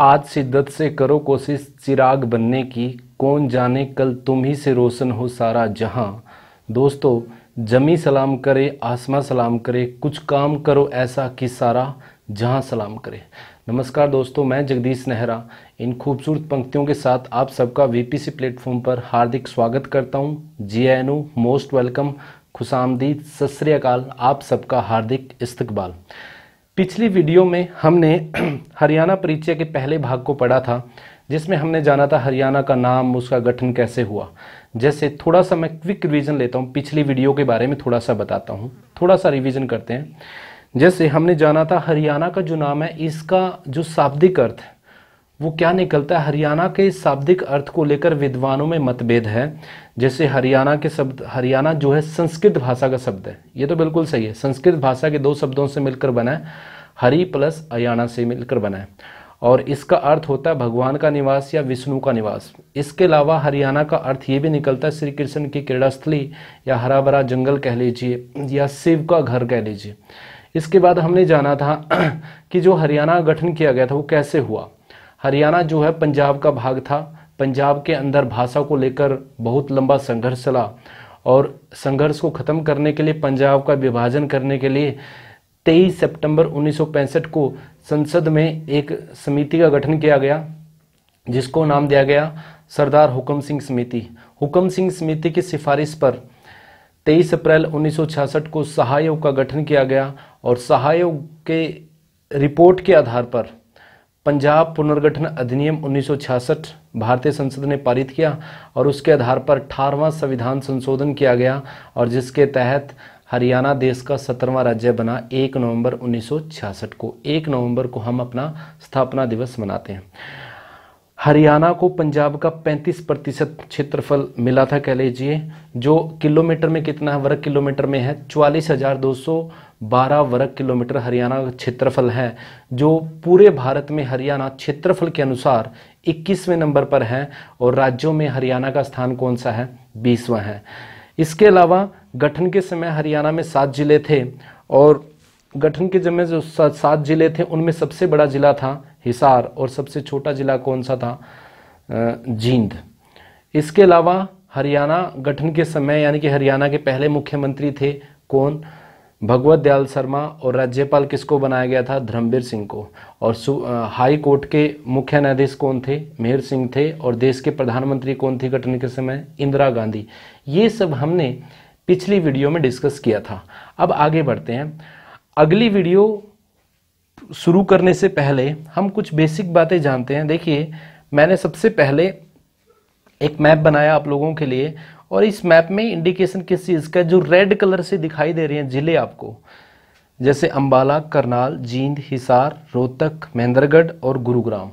आज शिद्दत से करो कोशिश चिराग बनने की कौन जाने कल तुम ही से रोशन हो सारा जहां दोस्तों जमी सलाम करे आसमा सलाम करे कुछ काम करो ऐसा कि सारा जहां सलाम करे नमस्कार दोस्तों मैं जगदीश नेहरा इन खूबसूरत पंक्तियों के साथ आप सबका वी सी प्लेटफॉर्म पर हार्दिक स्वागत करता हूं जी एन मोस्ट वेलकम खुशामदीद सत आप सबका हार्दिक इस्तकबाल पिछली वीडियो में हमने हरियाणा परिचय के पहले भाग को पढ़ा था जिसमें हमने जाना था हरियाणा का नाम उसका गठन कैसे हुआ जैसे थोड़ा सा मैं क्विक रिवीजन लेता हूँ पिछली वीडियो के बारे में थोड़ा सा बताता हूँ थोड़ा सा रिवीजन करते हैं जैसे हमने जाना था हरियाणा का जो नाम है इसका जो शाब्दिक अर्थ है वो क्या निकलता है हरियाणा के शाब्दिक अर्थ को लेकर विद्वानों में मतभेद है जैसे हरियाणा के शब्द हरियाणा जो है संस्कृत भाषा का शब्द है ये तो बिल्कुल सही है संस्कृत भाषा के दो शब्दों से मिलकर बना है हरि प्लस अयाना से मिलकर बना है और इसका अर्थ होता है भगवान का निवास या विष्णु का निवास इसके अलावा हरियाणा का अर्थ ये भी निकलता है श्री कृष्ण की क्रीड़ास्थली या हरा भरा जंगल कह लीजिए या शिव का घर कह लीजिए इसके बाद हमने जाना था कि जो हरियाणा गठन किया गया था वो कैसे हुआ हरियाणा जो है पंजाब का भाग था पंजाब के अंदर भाषा को लेकर बहुत लंबा संघर्ष चला और संघर्ष को ख़त्म करने के लिए पंजाब का विभाजन करने के लिए 23 सितंबर 1965 को संसद में एक समिति का गठन किया गया जिसको नाम दिया गया सरदार हुकम सिंह समिति हुकम सिंह समिति की सिफारिश पर 23 अप्रैल 1966 को सहायोग का गठन किया गया और सहायोग के रिपोर्ट के आधार पर पंजाब पुनर्गठन अधिनियम 1966 भारतीय संसद ने पारित किया और उसके आधार पर अठारवा संविधान संशोधन किया गया और जिसके तहत हरियाणा देश का सत्रहवा राज्य बना एक नवंबर 1966 को एक नवंबर को हम अपना स्थापना दिवस मनाते हैं हरियाणा को पंजाब का 35 प्रतिशत क्षेत्रफल मिला था कह लीजिए जो किलोमीटर में कितना है वर्ग किलोमीटर में है चवालीस हज़ार दो सौ बारह वर्ग किलोमीटर हरियाणा का क्षेत्रफल है जो पूरे भारत में हरियाणा क्षेत्रफल के अनुसार 21वें नंबर पर है और राज्यों में हरियाणा का स्थान कौन सा है बीसवा है इसके अलावा गठन के समय हरियाणा में सात जिले थे और गठन के समय जो सात जिले थे उनमें सबसे बड़ा जिला था हिसार और सबसे छोटा जिला कौन सा था जींद इसके अलावा हरियाणा गठन के समय यानी कि हरियाणा के पहले मुख्यमंत्री थे कौन भगवत दयाल शर्मा और राज्यपाल किसको बनाया गया था धर्मवीर सिंह को और हाई कोर्ट के मुख्य न्यायाधीश कौन थे मेहर सिंह थे और देश के प्रधानमंत्री कौन थे गठन के समय इंदिरा गांधी ये सब हमने पिछली वीडियो में डिस्कस किया था अब आगे बढ़ते हैं अगली वीडियो शुरू करने से पहले हम कुछ बेसिक बातें जानते हैं देखिए मैंने सबसे पहले एक मैप बनाया आप लोगों के लिए और इस मैप में इंडिकेशन किस चीज़ का जो रेड कलर से दिखाई दे रहे हैं ज़िले आपको जैसे अंबाला करनाल जींद हिसार रोहतक महेंद्रगढ़ और गुरुग्राम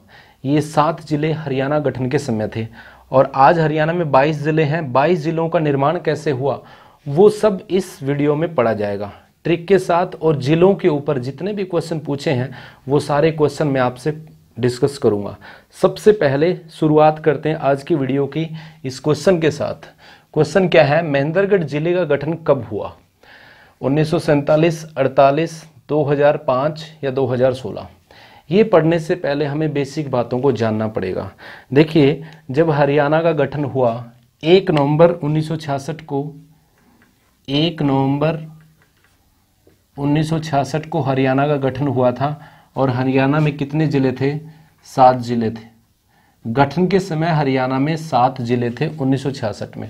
ये सात ज़िले हरियाणा गठन के समय थे और आज हरियाणा में 22 ज़िले हैं 22 ज़िलों का निर्माण कैसे हुआ वो सब इस वीडियो में पढ़ा जाएगा ट्रिक के साथ और जिलों के ऊपर जितने भी क्वेश्चन पूछे हैं वो सारे क्वेश्चन मैं आपसे डिस्कस करूंगा सबसे पहले शुरुआत करते हैं आज की वीडियो की इस क्वेश्चन के साथ क्वेश्चन क्या है महेंद्रगढ़ जिले का गठन कब हुआ उन्नीस सौ 48, 2005 या 2016 ये पढ़ने से पहले हमें बेसिक बातों को जानना पड़ेगा देखिए जब हरियाणा का गठन हुआ एक नवंबर 1966 को एक नवंबर 1966 को हरियाणा का गठन हुआ था और हरियाणा में कितने जिले थे सात जिले थे गठन के समय हरियाणा में सात जिले थे 1966 में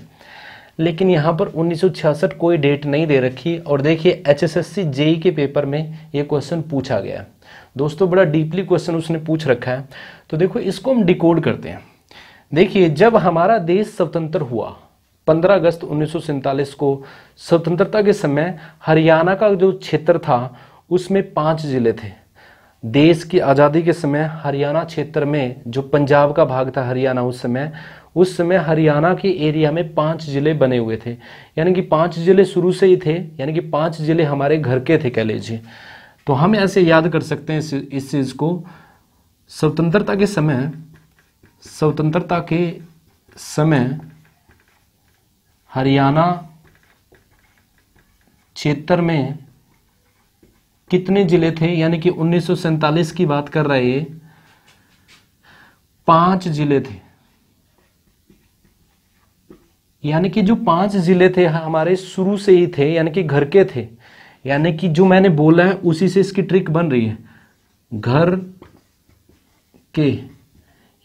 लेकिन यहाँ पर 1966 कोई डेट नहीं दे रखी और देखिए H S S C J E के पेपर में ये क्वेश्चन पूछा गया है दोस्तों बड़ा डीपली क्वेश्चन उसने पूछ रखा है तो देखो इसको हम डिकोड करते हैं देखिए जब हमारा देश स्वतंत्र हुआ 15 अगस्त उन्नीस को स्वतंत्रता के समय हरियाणा का जो क्षेत्र था उसमें पांच जिले थे देश की आज़ादी के समय हरियाणा क्षेत्र में जो पंजाब का भाग था हरियाणा उस समय उस समय हरियाणा के एरिया में पांच जिले बने हुए थे यानी कि पांच जिले शुरू से ही थे यानी कि पांच जिले हमारे घर के थे कह लीजिए तो हम ऐसे याद कर सकते हैं इस इस चीज़ को स्वतंत्रता के समय स्वतंत्रता के समय हरियाणा क्षेत्र में कितने ज़िले थे यानी कि उन्नीस की बात कर रहे पांच ज़िले थे यानी कि जो पांच ज़िले थे हाँ, हमारे शुरू से ही थे यानी कि घर के थे यानी कि जो मैंने बोला है उसी से इसकी ट्रिक बन रही है घर के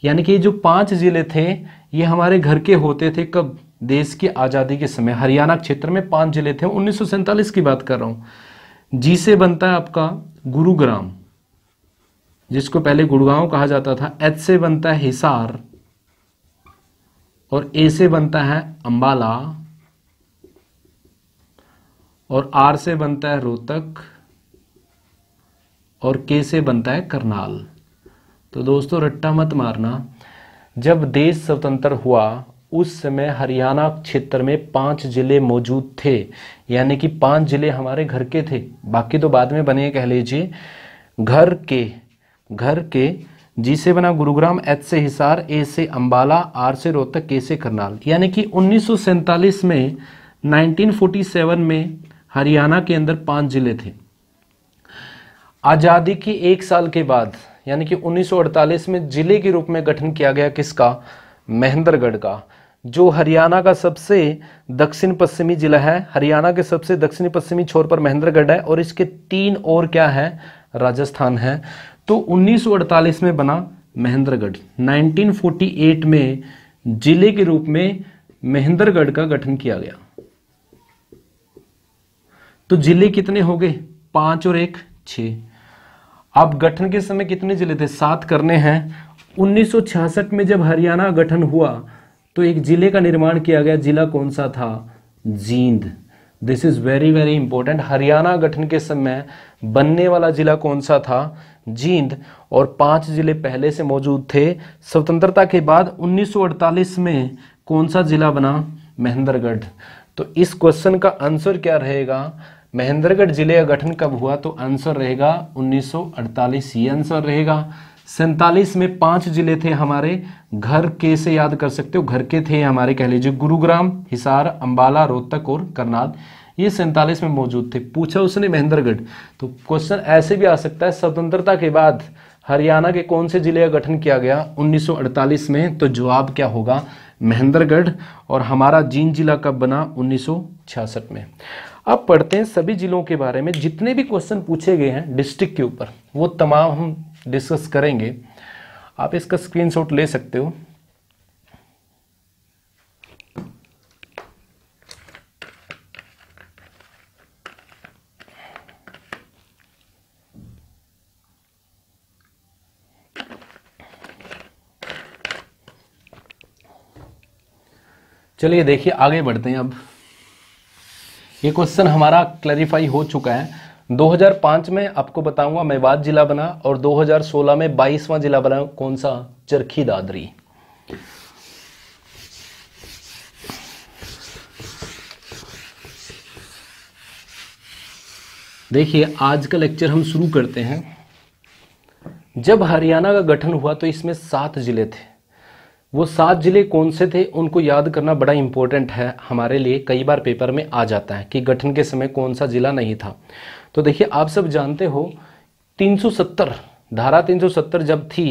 यानी कि जो पांच ज़िले थे ये हमारे घर के होते थे कब देश की आज़ादी के समय हरियाणा क्षेत्र में पांच जिले थे उन्नीस की बात कर रहा हूं जी से बनता है आपका गुरुग्राम जिसको पहले गुड़गांव कहा जाता था एच से बनता है हिसार और ए से बनता है अंबाला और आर से बनता है रोहतक और के से बनता है करनाल तो दोस्तों रट्टा मत मारना जब देश स्वतंत्र हुआ उस समय हरियाणा क्षेत्र में पांच जिले मौजूद थे यानी कि पांच जिले हमारे घर के थे बाकी तो बाद में बने कह लीजिए घर के घर के जी से बना गुरुग्राम एच से हिसार ए से अंबाला आर से रोहतक के से करनाल यानी कि उन्नीस में 1947 में हरियाणा के अंदर पांच जिले थे आज़ादी के एक साल के बाद यानी कि 1948 में जिले के रूप में गठन किया गया किसका महेंद्रगढ़ का जो हरियाणा का सबसे दक्षिण पश्चिमी जिला है हरियाणा के सबसे दक्षिण पश्चिमी छोर पर महेंद्रगढ़ है और इसके तीन और क्या है राजस्थान है तो 1948 में बना महेंद्रगढ़ 1948 में जिले के रूप में महेंद्रगढ़ का गठन किया गया तो जिले कितने हो गए पांच और एक छ अब गठन के समय कितने जिले थे सात करने हैं 1966 में जब हरियाणा गठन हुआ तो एक जिले का निर्माण किया गया जिला कौन सा था Jind this is very very important Haryana गठन के समय बनने वाला जिला कौन सा था जींद और पांच जिले पहले से मौजूद थे स्वतंत्रता के बाद 1948 में कौन सा जिला बना महेंद्रगढ़ तो इस क्वेश्चन का आंसर क्या रहेगा महेंद्रगढ़ जिले का गठन कब हुआ तो आंसर रहेगा 1948 ये आंसर रहेगा सैंतालीस में पांच जिले थे हमारे घर के से याद कर सकते हो घर के थे हमारे कह लीजिए गुरुग्राम हिसार अंबाला रोहतक और करनाल ये सैंतालीस में मौजूद थे पूछा उसने महेंद्रगढ़ तो क्वेश्चन ऐसे भी आ सकता है स्वतंत्रता के बाद हरियाणा के कौन से जिले का गठन किया गया 1948 में तो जवाब क्या होगा महेंद्रगढ़ और हमारा जींद जिला कब बना 1966 में अब पढ़ते हैं सभी जिलों के बारे में जितने भी क्वेश्चन पूछे गए हैं डिस्ट्रिक्ट के ऊपर वो तमाम हम डिस्कस करेंगे आप इसका स्क्रीनशॉट ले सकते हो चलिए देखिए आगे बढ़ते हैं अब ये क्वेश्चन हमारा क्लैरिफाई हो चुका है 2005 में आपको बताऊंगा मेवात जिला बना और 2016 में 22वां जिला बना कौन सा चरखी दादरी देखिए आज का लेक्चर हम शुरू करते हैं जब हरियाणा का गठन हुआ तो इसमें सात जिले थे वो सात जिले कौन से थे उनको याद करना बड़ा इंपॉर्टेंट है हमारे लिए कई बार पेपर में आ जाता है कि गठन के समय कौन सा जिला नहीं था तो देखिए आप सब जानते हो 370 धारा 370 जब थी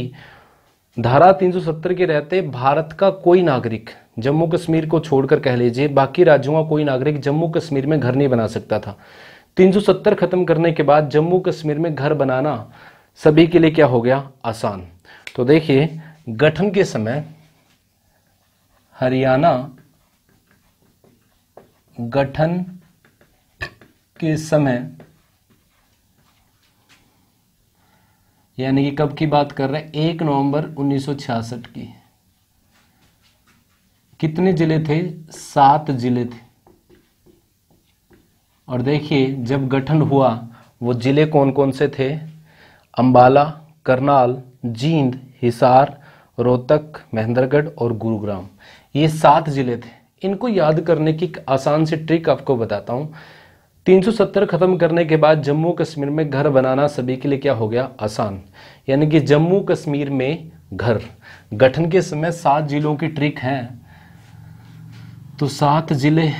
धारा 370 के रहते भारत का कोई नागरिक जम्मू कश्मीर को छोड़कर कह लीजिए बाकी राज्यों का कोई नागरिक जम्मू कश्मीर में घर नहीं बना सकता था 370 खत्म करने के बाद जम्मू कश्मीर में घर बनाना सभी के लिए क्या हो गया आसान तो देखिए गठन के समय हरियाणा गठन के समय यानी कि कब की बात कर रहे हैं एक नवंबर 1966 की कितने जिले थे सात जिले थे और देखिए जब गठन हुआ वो जिले कौन कौन से थे अंबाला करनाल जींद हिसार रोहतक महेंद्रगढ़ और गुरुग्राम ये सात जिले थे इनको याद करने की एक आसान सी ट्रिक आपको बताता हूँ 370 ख़त्म करने के बाद जम्मू कश्मीर में घर बनाना सभी के लिए क्या हो गया आसान यानी कि जम्मू कश्मीर में घर गठन के समय सात जिलों की ट्रिक है तो सात जिले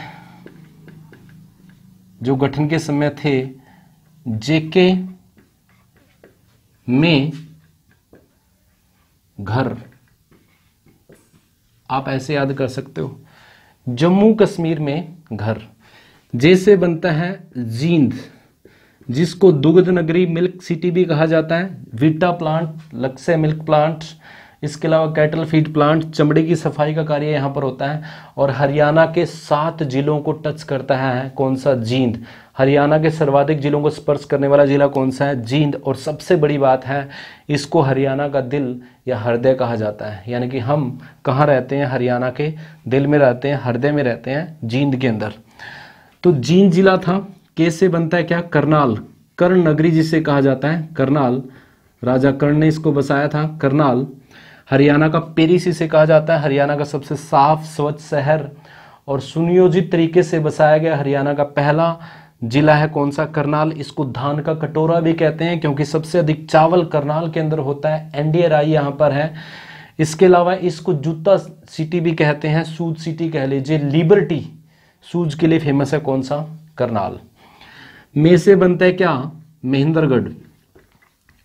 जो गठन के समय थे जेके में घर आप ऐसे याद कर सकते हो जम्मू कश्मीर में घर जे से बनता है जींद जिसको दुग्ध नगरी मिल्क सिटी भी कहा जाता है वीटा प्लांट लक्से मिल्क प्लांट इसके अलावा कैटल फीड प्लांट चमड़े की सफाई का कार्य यहाँ पर होता है और हरियाणा के सात जिलों को टच करता है कौन सा जींद हरियाणा के सर्वाधिक जिलों को स्पर्श करने वाला जिला कौन सा है जींद और सबसे बड़ी बात है इसको हरियाणा का दिल या हृदय कहा जाता है यानी कि हम कहाँ रहते हैं हरियाणा के दिल में रहते हैं हृदय में रहते हैं जींद के अंदर तो जीन जिला था कैसे बनता है क्या करनाल कर्ण नगरी जिसे कहा जाता है करनाल राजा कर्ण ने इसको बसाया था करनाल हरियाणा का पेरिस इसे कहा जाता है हरियाणा का सबसे साफ स्वच्छ शहर और सुनियोजित तरीके से बसाया गया हरियाणा का पहला जिला है कौन सा करनाल इसको धान का कटोरा भी कहते हैं क्योंकि सबसे अधिक चावल करनाल के अंदर होता है एनडीआरआई यहाँ पर है इसके अलावा इसको जूता सिटी भी कहते हैं सूद सिटी कह लीजिए लिबर्टी सूज के लिए फेमस है कौन सा करनाल में से बनता है क्या महेंद्रगढ़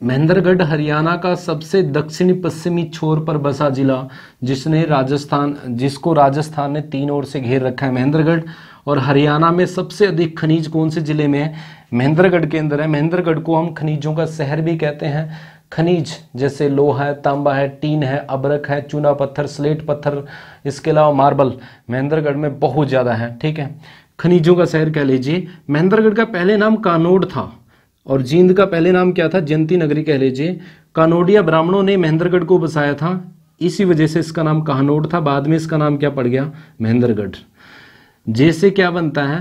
महेंद्रगढ़ हरियाणा का सबसे दक्षिणी पश्चिमी छोर पर बसा जिला जिसने राजस्थान जिसको राजस्थान ने तीन ओर से घेर रखा है महेंद्रगढ़ और हरियाणा में सबसे अधिक खनिज कौन से जिले में है महेंद्रगढ़ के अंदर है महेंद्रगढ़ को हम खनिजों का शहर भी कहते हैं खनिज जैसे लोहा है तांबा है टीन है अबरक है चूना पत्थर स्लेट पत्थर इसके अलावा मार्बल महेंद्रगढ़ में बहुत ज़्यादा है ठीक है खनिजों का शहर कह लीजिए महेंद्रगढ़ का पहले नाम कानोड था और जींद का पहले नाम क्या था जयंती नगरी कह लीजिए कानोडिया ब्राह्मणों ने महेंद्रगढ़ को बसाया था इसी वजह से इसका नाम कहानोड था बाद में इसका नाम क्या पड़ गया महेंद्रगढ़ जैसे क्या बनता है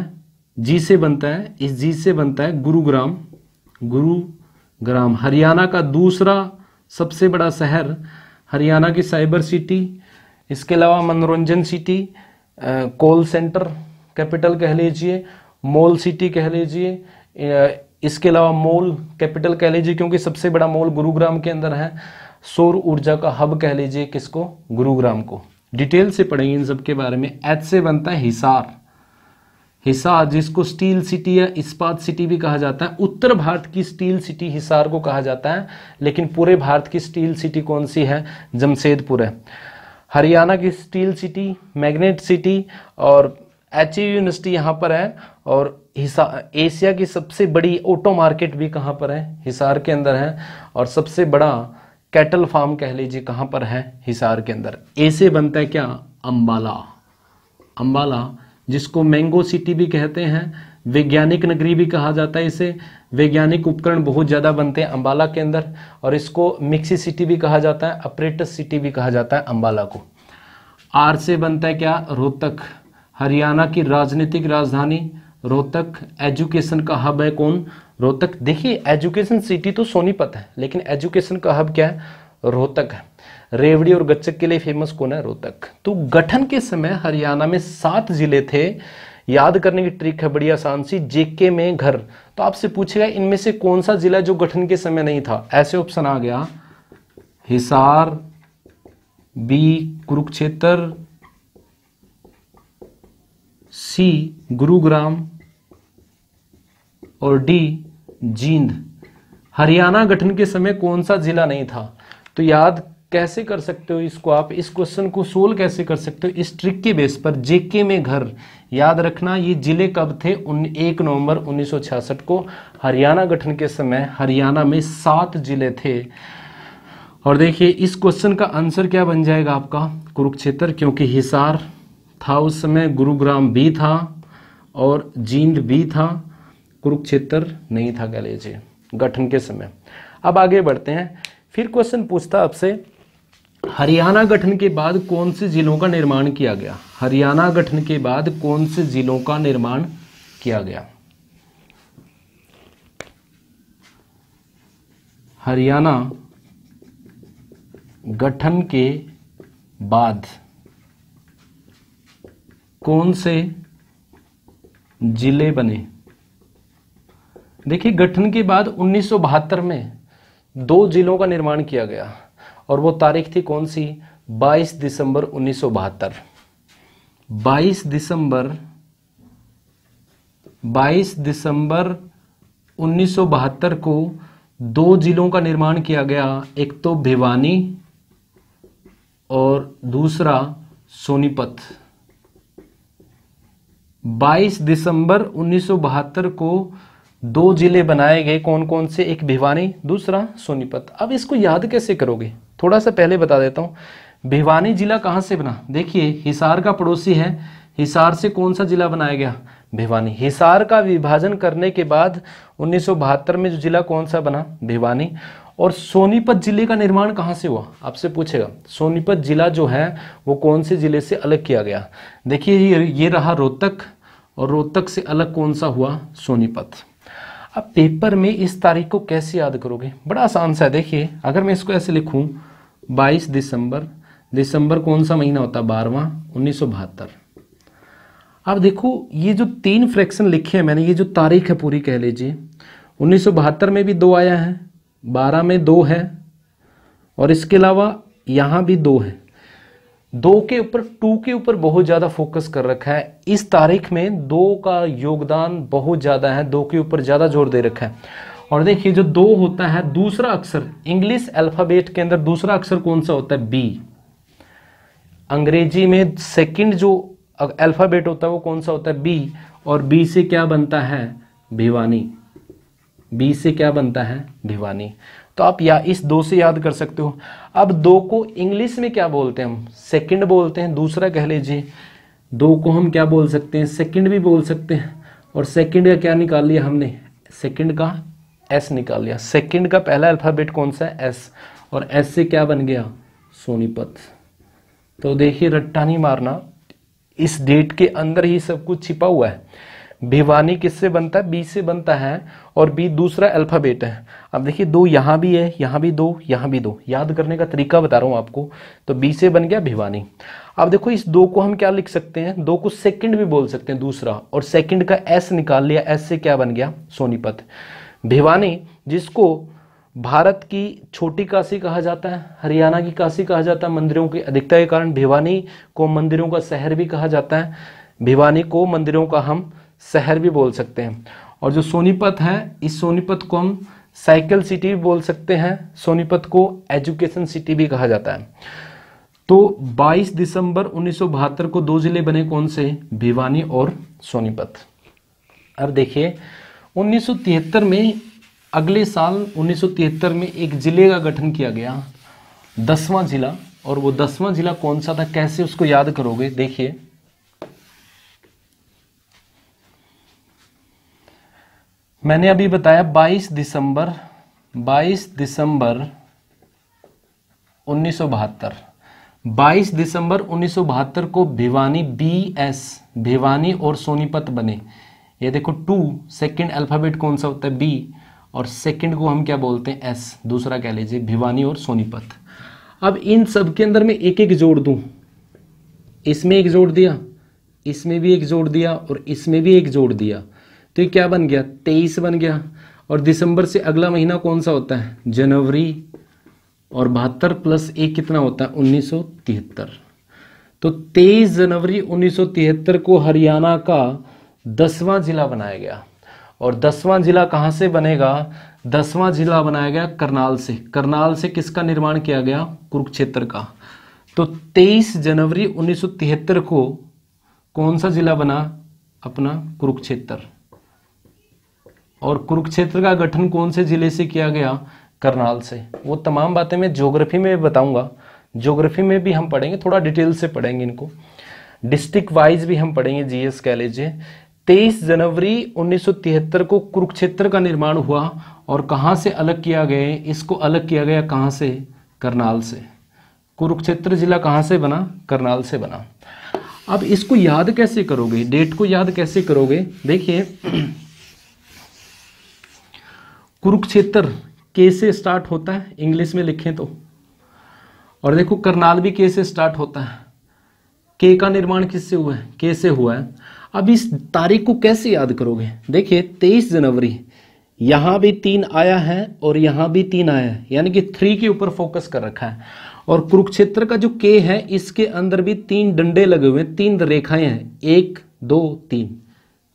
जी से बनता है इस जी से बनता है गुरुग्राम गुरु ग्राम हरियाणा का दूसरा सबसे बड़ा शहर हरियाणा की साइबर सिटी इसके अलावा मनोरंजन सिटी कॉल सेंटर कैपिटल कह लीजिए मॉल सिटी कह लीजिए इसके अलावा मॉल कैपिटल कह लीजिए क्योंकि सबसे बड़ा मॉल गुरुग्राम के अंदर है सौर ऊर्जा का हब कह लीजिए किसको गुरुग्राम को डिटेल से पढ़ेंगे इन सब के बारे में एच से बनता है हिसार हिसार जिसको स्टील सिटी या इस्पात सिटी भी कहा जाता है उत्तर भारत की स्टील सिटी हिसार को कहा जाता है लेकिन पूरे भारत की स्टील सिटी कौन सी है जमशेदपुर है हरियाणा की स्टील सिटी मैग्नेट सिटी और एच यूनिवर्सिटी यहाँ पर है और हिसा एशिया की सबसे बड़ी ऑटो मार्केट भी कहाँ पर है हिसार के अंदर है और सबसे बड़ा कैटल फार्म कह लीजिए कहाँ पर है हिसार के अंदर ऐसे बनता है क्या अम्बाला अम्बाला जिसको मैंगो सिटी भी कहते हैं वैज्ञानिक नगरी भी कहा जाता है इसे वैज्ञानिक उपकरण बहुत ज़्यादा बनते हैं अम्बाला के अंदर और इसको मिक्सी सिटी भी कहा जाता है अपरेटस सिटी भी कहा जाता है अम्बाला को आर से बनता है क्या रोहतक हरियाणा की राजनीतिक राजधानी रोहतक एजुकेशन का हब है कौन रोहतक देखिए एजुकेशन सिटी तो सोनीपत है लेकिन एजुकेशन का हब क्या है रोहतक है रेवड़ी और गच्चक के लिए फेमस कौन है रोहतक तो गठन के समय हरियाणा में सात जिले थे याद करने की ट्रिक है बड़ी आसान सी जेके में घर तो आपसे पूछेगा इनमें से कौन सा जिला जो गठन के समय नहीं था ऐसे ऑप्शन आ गया हिसार बी कुरुक्षेत्र सी गुरुग्राम और डी जींद हरियाणा गठन के समय कौन सा जिला नहीं था तो याद कैसे कर सकते हो इसको आप इस क्वेश्चन को सोल्व कैसे कर सकते हो इस ट्रिक के बेस पर जेके में घर याद रखना ये जिले कब थे उन एक नवंबर 1966 को हरियाणा गठन के समय हरियाणा में सात जिले थे और देखिए इस क्वेश्चन का आंसर क्या बन जाएगा आपका कुरुक्षेत्र क्योंकि हिसार था उस समय गुरुग्राम भी था और जींद भी था कुरुक्षेत्र नहीं था कह लीजिए गठन के समय अब आगे बढ़ते हैं फिर क्वेश्चन पूछता आपसे हरियाणा गठन के बाद कौन से जिलों का निर्माण किया गया हरियाणा गठन के बाद कौन से जिलों का निर्माण किया गया हरियाणा गठन के बाद कौन से जिले बने देखिए गठन के बाद उन्नीस में दो जिलों का निर्माण किया गया और वो तारीख थी कौन सी 22 दिसंबर उन्नीस 22 दिसंबर 22 दिसंबर उन्नीस को दो जिलों का निर्माण किया गया एक तो भिवानी और दूसरा सोनीपत 22 दिसंबर उन्नीस को दो जिले बनाए गए कौन कौन से एक भिवानी दूसरा सोनीपत अब इसको याद कैसे करोगे थोड़ा सा पहले बता देता हूँ भिवानी जिला कहाँ से बना देखिए हिसार का पड़ोसी है हिसार से कौन सा जिला बनाया गया भिवानी हिसार का विभाजन करने के बाद उन्नीस में जो जिला कौन सा बना भिवानी और सोनीपत जिले का निर्माण कहाँ से हुआ आपसे पूछेगा सोनीपत जिला जो है वो कौन से जिले से अलग किया गया देखिए ये ये रहा रोहतक और रोहतक से अलग कौन सा हुआ सोनीपत अब पेपर में इस तारीख को कैसे याद करोगे बड़ा आसान सा है देखिए अगर मैं इसको ऐसे लिखूँ बाईस दिसंबर दिसंबर कौन सा महीना होता है बारहवा उन्नीस अब देखो ये जो तीन फ्रैक्शन लिखे हैं मैंने ये जो तारीख है पूरी कह लीजिए उन्नीस में भी दो आया है बारह में दो है और इसके अलावा यहाँ भी दो है दो के ऊपर टू के ऊपर बहुत ज़्यादा फोकस कर रखा है इस तारीख में दो का योगदान बहुत ज़्यादा है दो के ऊपर ज़्यादा जोर दे रखा है और देखिए जो दो होता है दूसरा अक्षर इंग्लिश अल्फ़ाबेट के अंदर दूसरा अक्षर कौन सा होता है बी अंग्रेजी में सेकंड जो अल्फ़ाबेट होता है वो कौन सा होता है बी और बी से क्या बनता है भिवानी बी से क्या बनता है भिवानी तो आप या इस दो से याद कर सकते हो अब दो को इंग्लिश में क्या बोलते हैं हम सेकंड बोलते हैं दूसरा कह लीजिए दो को हम क्या बोल सकते हैं सेकंड भी बोल सकते हैं और सेकंड का क्या निकाल लिया हमने सेकंड का एस निकाल लिया सेकंड का पहला अल्फ़ाबेट कौन सा है एस और एस से क्या बन गया सोनीपत तो देखिए रट्टा नहीं मारना इस डेट के अंदर ही सब कुछ छिपा हुआ है भिवानी किससे बनता है बी से बनता है और बी दूसरा अल्फ़ाबेट है अब देखिए दो यहां भी है यहां भी दो यहां भी दो याद करने का तरीका बता रहा हूं आपको तो बी से बन गया भिवानी अब देखो इस दो को हम क्या लिख सकते हैं दो को सेकंड भी बोल सकते हैं दूसरा और सेकंड का एस निकाल लिया एस से क्या बन गया सोनीपत भिवानी जिसको भारत की छोटी काशी कहा जाता है हरियाणा की काशी कहा जाता है मंदिरों की अधिकता के कारण भिवानी को मंदिरों का शहर भी कहा जाता है भिवानी को मंदिरों का हम शहर भी बोल सकते हैं और जो सोनीपत है इस सोनीपत को हम साइकिल सिटी भी बोल सकते हैं सोनीपत को एजुकेशन सिटी भी कहा जाता है तो 22 दिसंबर उन्नीस को दो जिले बने कौन से भिवानी और सोनीपत अब देखिए 1973 में अगले साल 1973 में एक ज़िले का गठन किया गया दसवां ज़िला और वो दसवां ज़िला कौन सा था कैसे उसको याद करोगे देखिए मैंने अभी बताया 22 दिसंबर 22 दिसंबर उन्नीस 22 दिसंबर उन्नीस को भिवानी बीएस भिवानी और सोनीपत बने ये देखो टू सेकेंड अल्फ़ाबेट कौन सा होता है बी और सेकेंड को हम क्या बोलते हैं एस दूसरा कह लीजिए भिवानी और सोनीपत अब इन सब के अंदर मैं एक एक जोड़ दूँ इसमें एक जोड़ दिया इसमें भी एक जोड़ दिया और इसमें भी एक जोड़ दिया तो ये क्या बन गया तेईस बन गया और दिसंबर से अगला महीना कौन सा होता है जनवरी और बहत्तर प्लस एक कितना होता है उन्नीस तो तेईस जनवरी उन्नीस को हरियाणा का दसवां जिला बनाया गया और दसवां जिला कहाँ से बनेगा दसवां जिला बनाया गया करनाल से करनाल से किसका निर्माण किया गया कुरुक्षेत्र का तो 23 जनवरी 1973 को कौन सा जिला बना अपना कुरुक्षेत्र और कुरुक्षेत्र का गठन कौन से जिले से किया गया करनाल से वो तमाम बातें मैं ज्योग्राफी में बताऊंगा ज्योग्राफी में भी हम पढ़ेंगे थोड़ा डिटेल से पढ़ेंगे इनको डिस्ट्रिक्ट वाइज भी हम पढ़ेंगे जीएस कह लीजिए तेईस जनवरी 1973 को कुरुक्षेत्र का निर्माण हुआ और कहाँ से अलग किया गया इसको अलग किया गया कहाँ से करनाल से कुरुक्षेत्र जिला कहाँ से बना करनाल से बना अब इसको याद कैसे करोगे डेट को याद कैसे करोगे देखिए कुरुक्षेत्र के से स्टार्ट होता है इंग्लिश में लिखें तो और देखो करनाल भी के से स्टार्ट होता है के का निर्माण किससे हुआ है के से हुआ है अब इस तारीख को कैसे याद करोगे देखिए तेईस जनवरी यहाँ भी तीन आया है और यहां भी तीन आया है यानी कि थ्री के ऊपर फोकस कर रखा है और कुरुक्षेत्र का जो के है इसके अंदर भी तीन डंडे लगे हुए तीन रेखाएं हैं एक दो तीन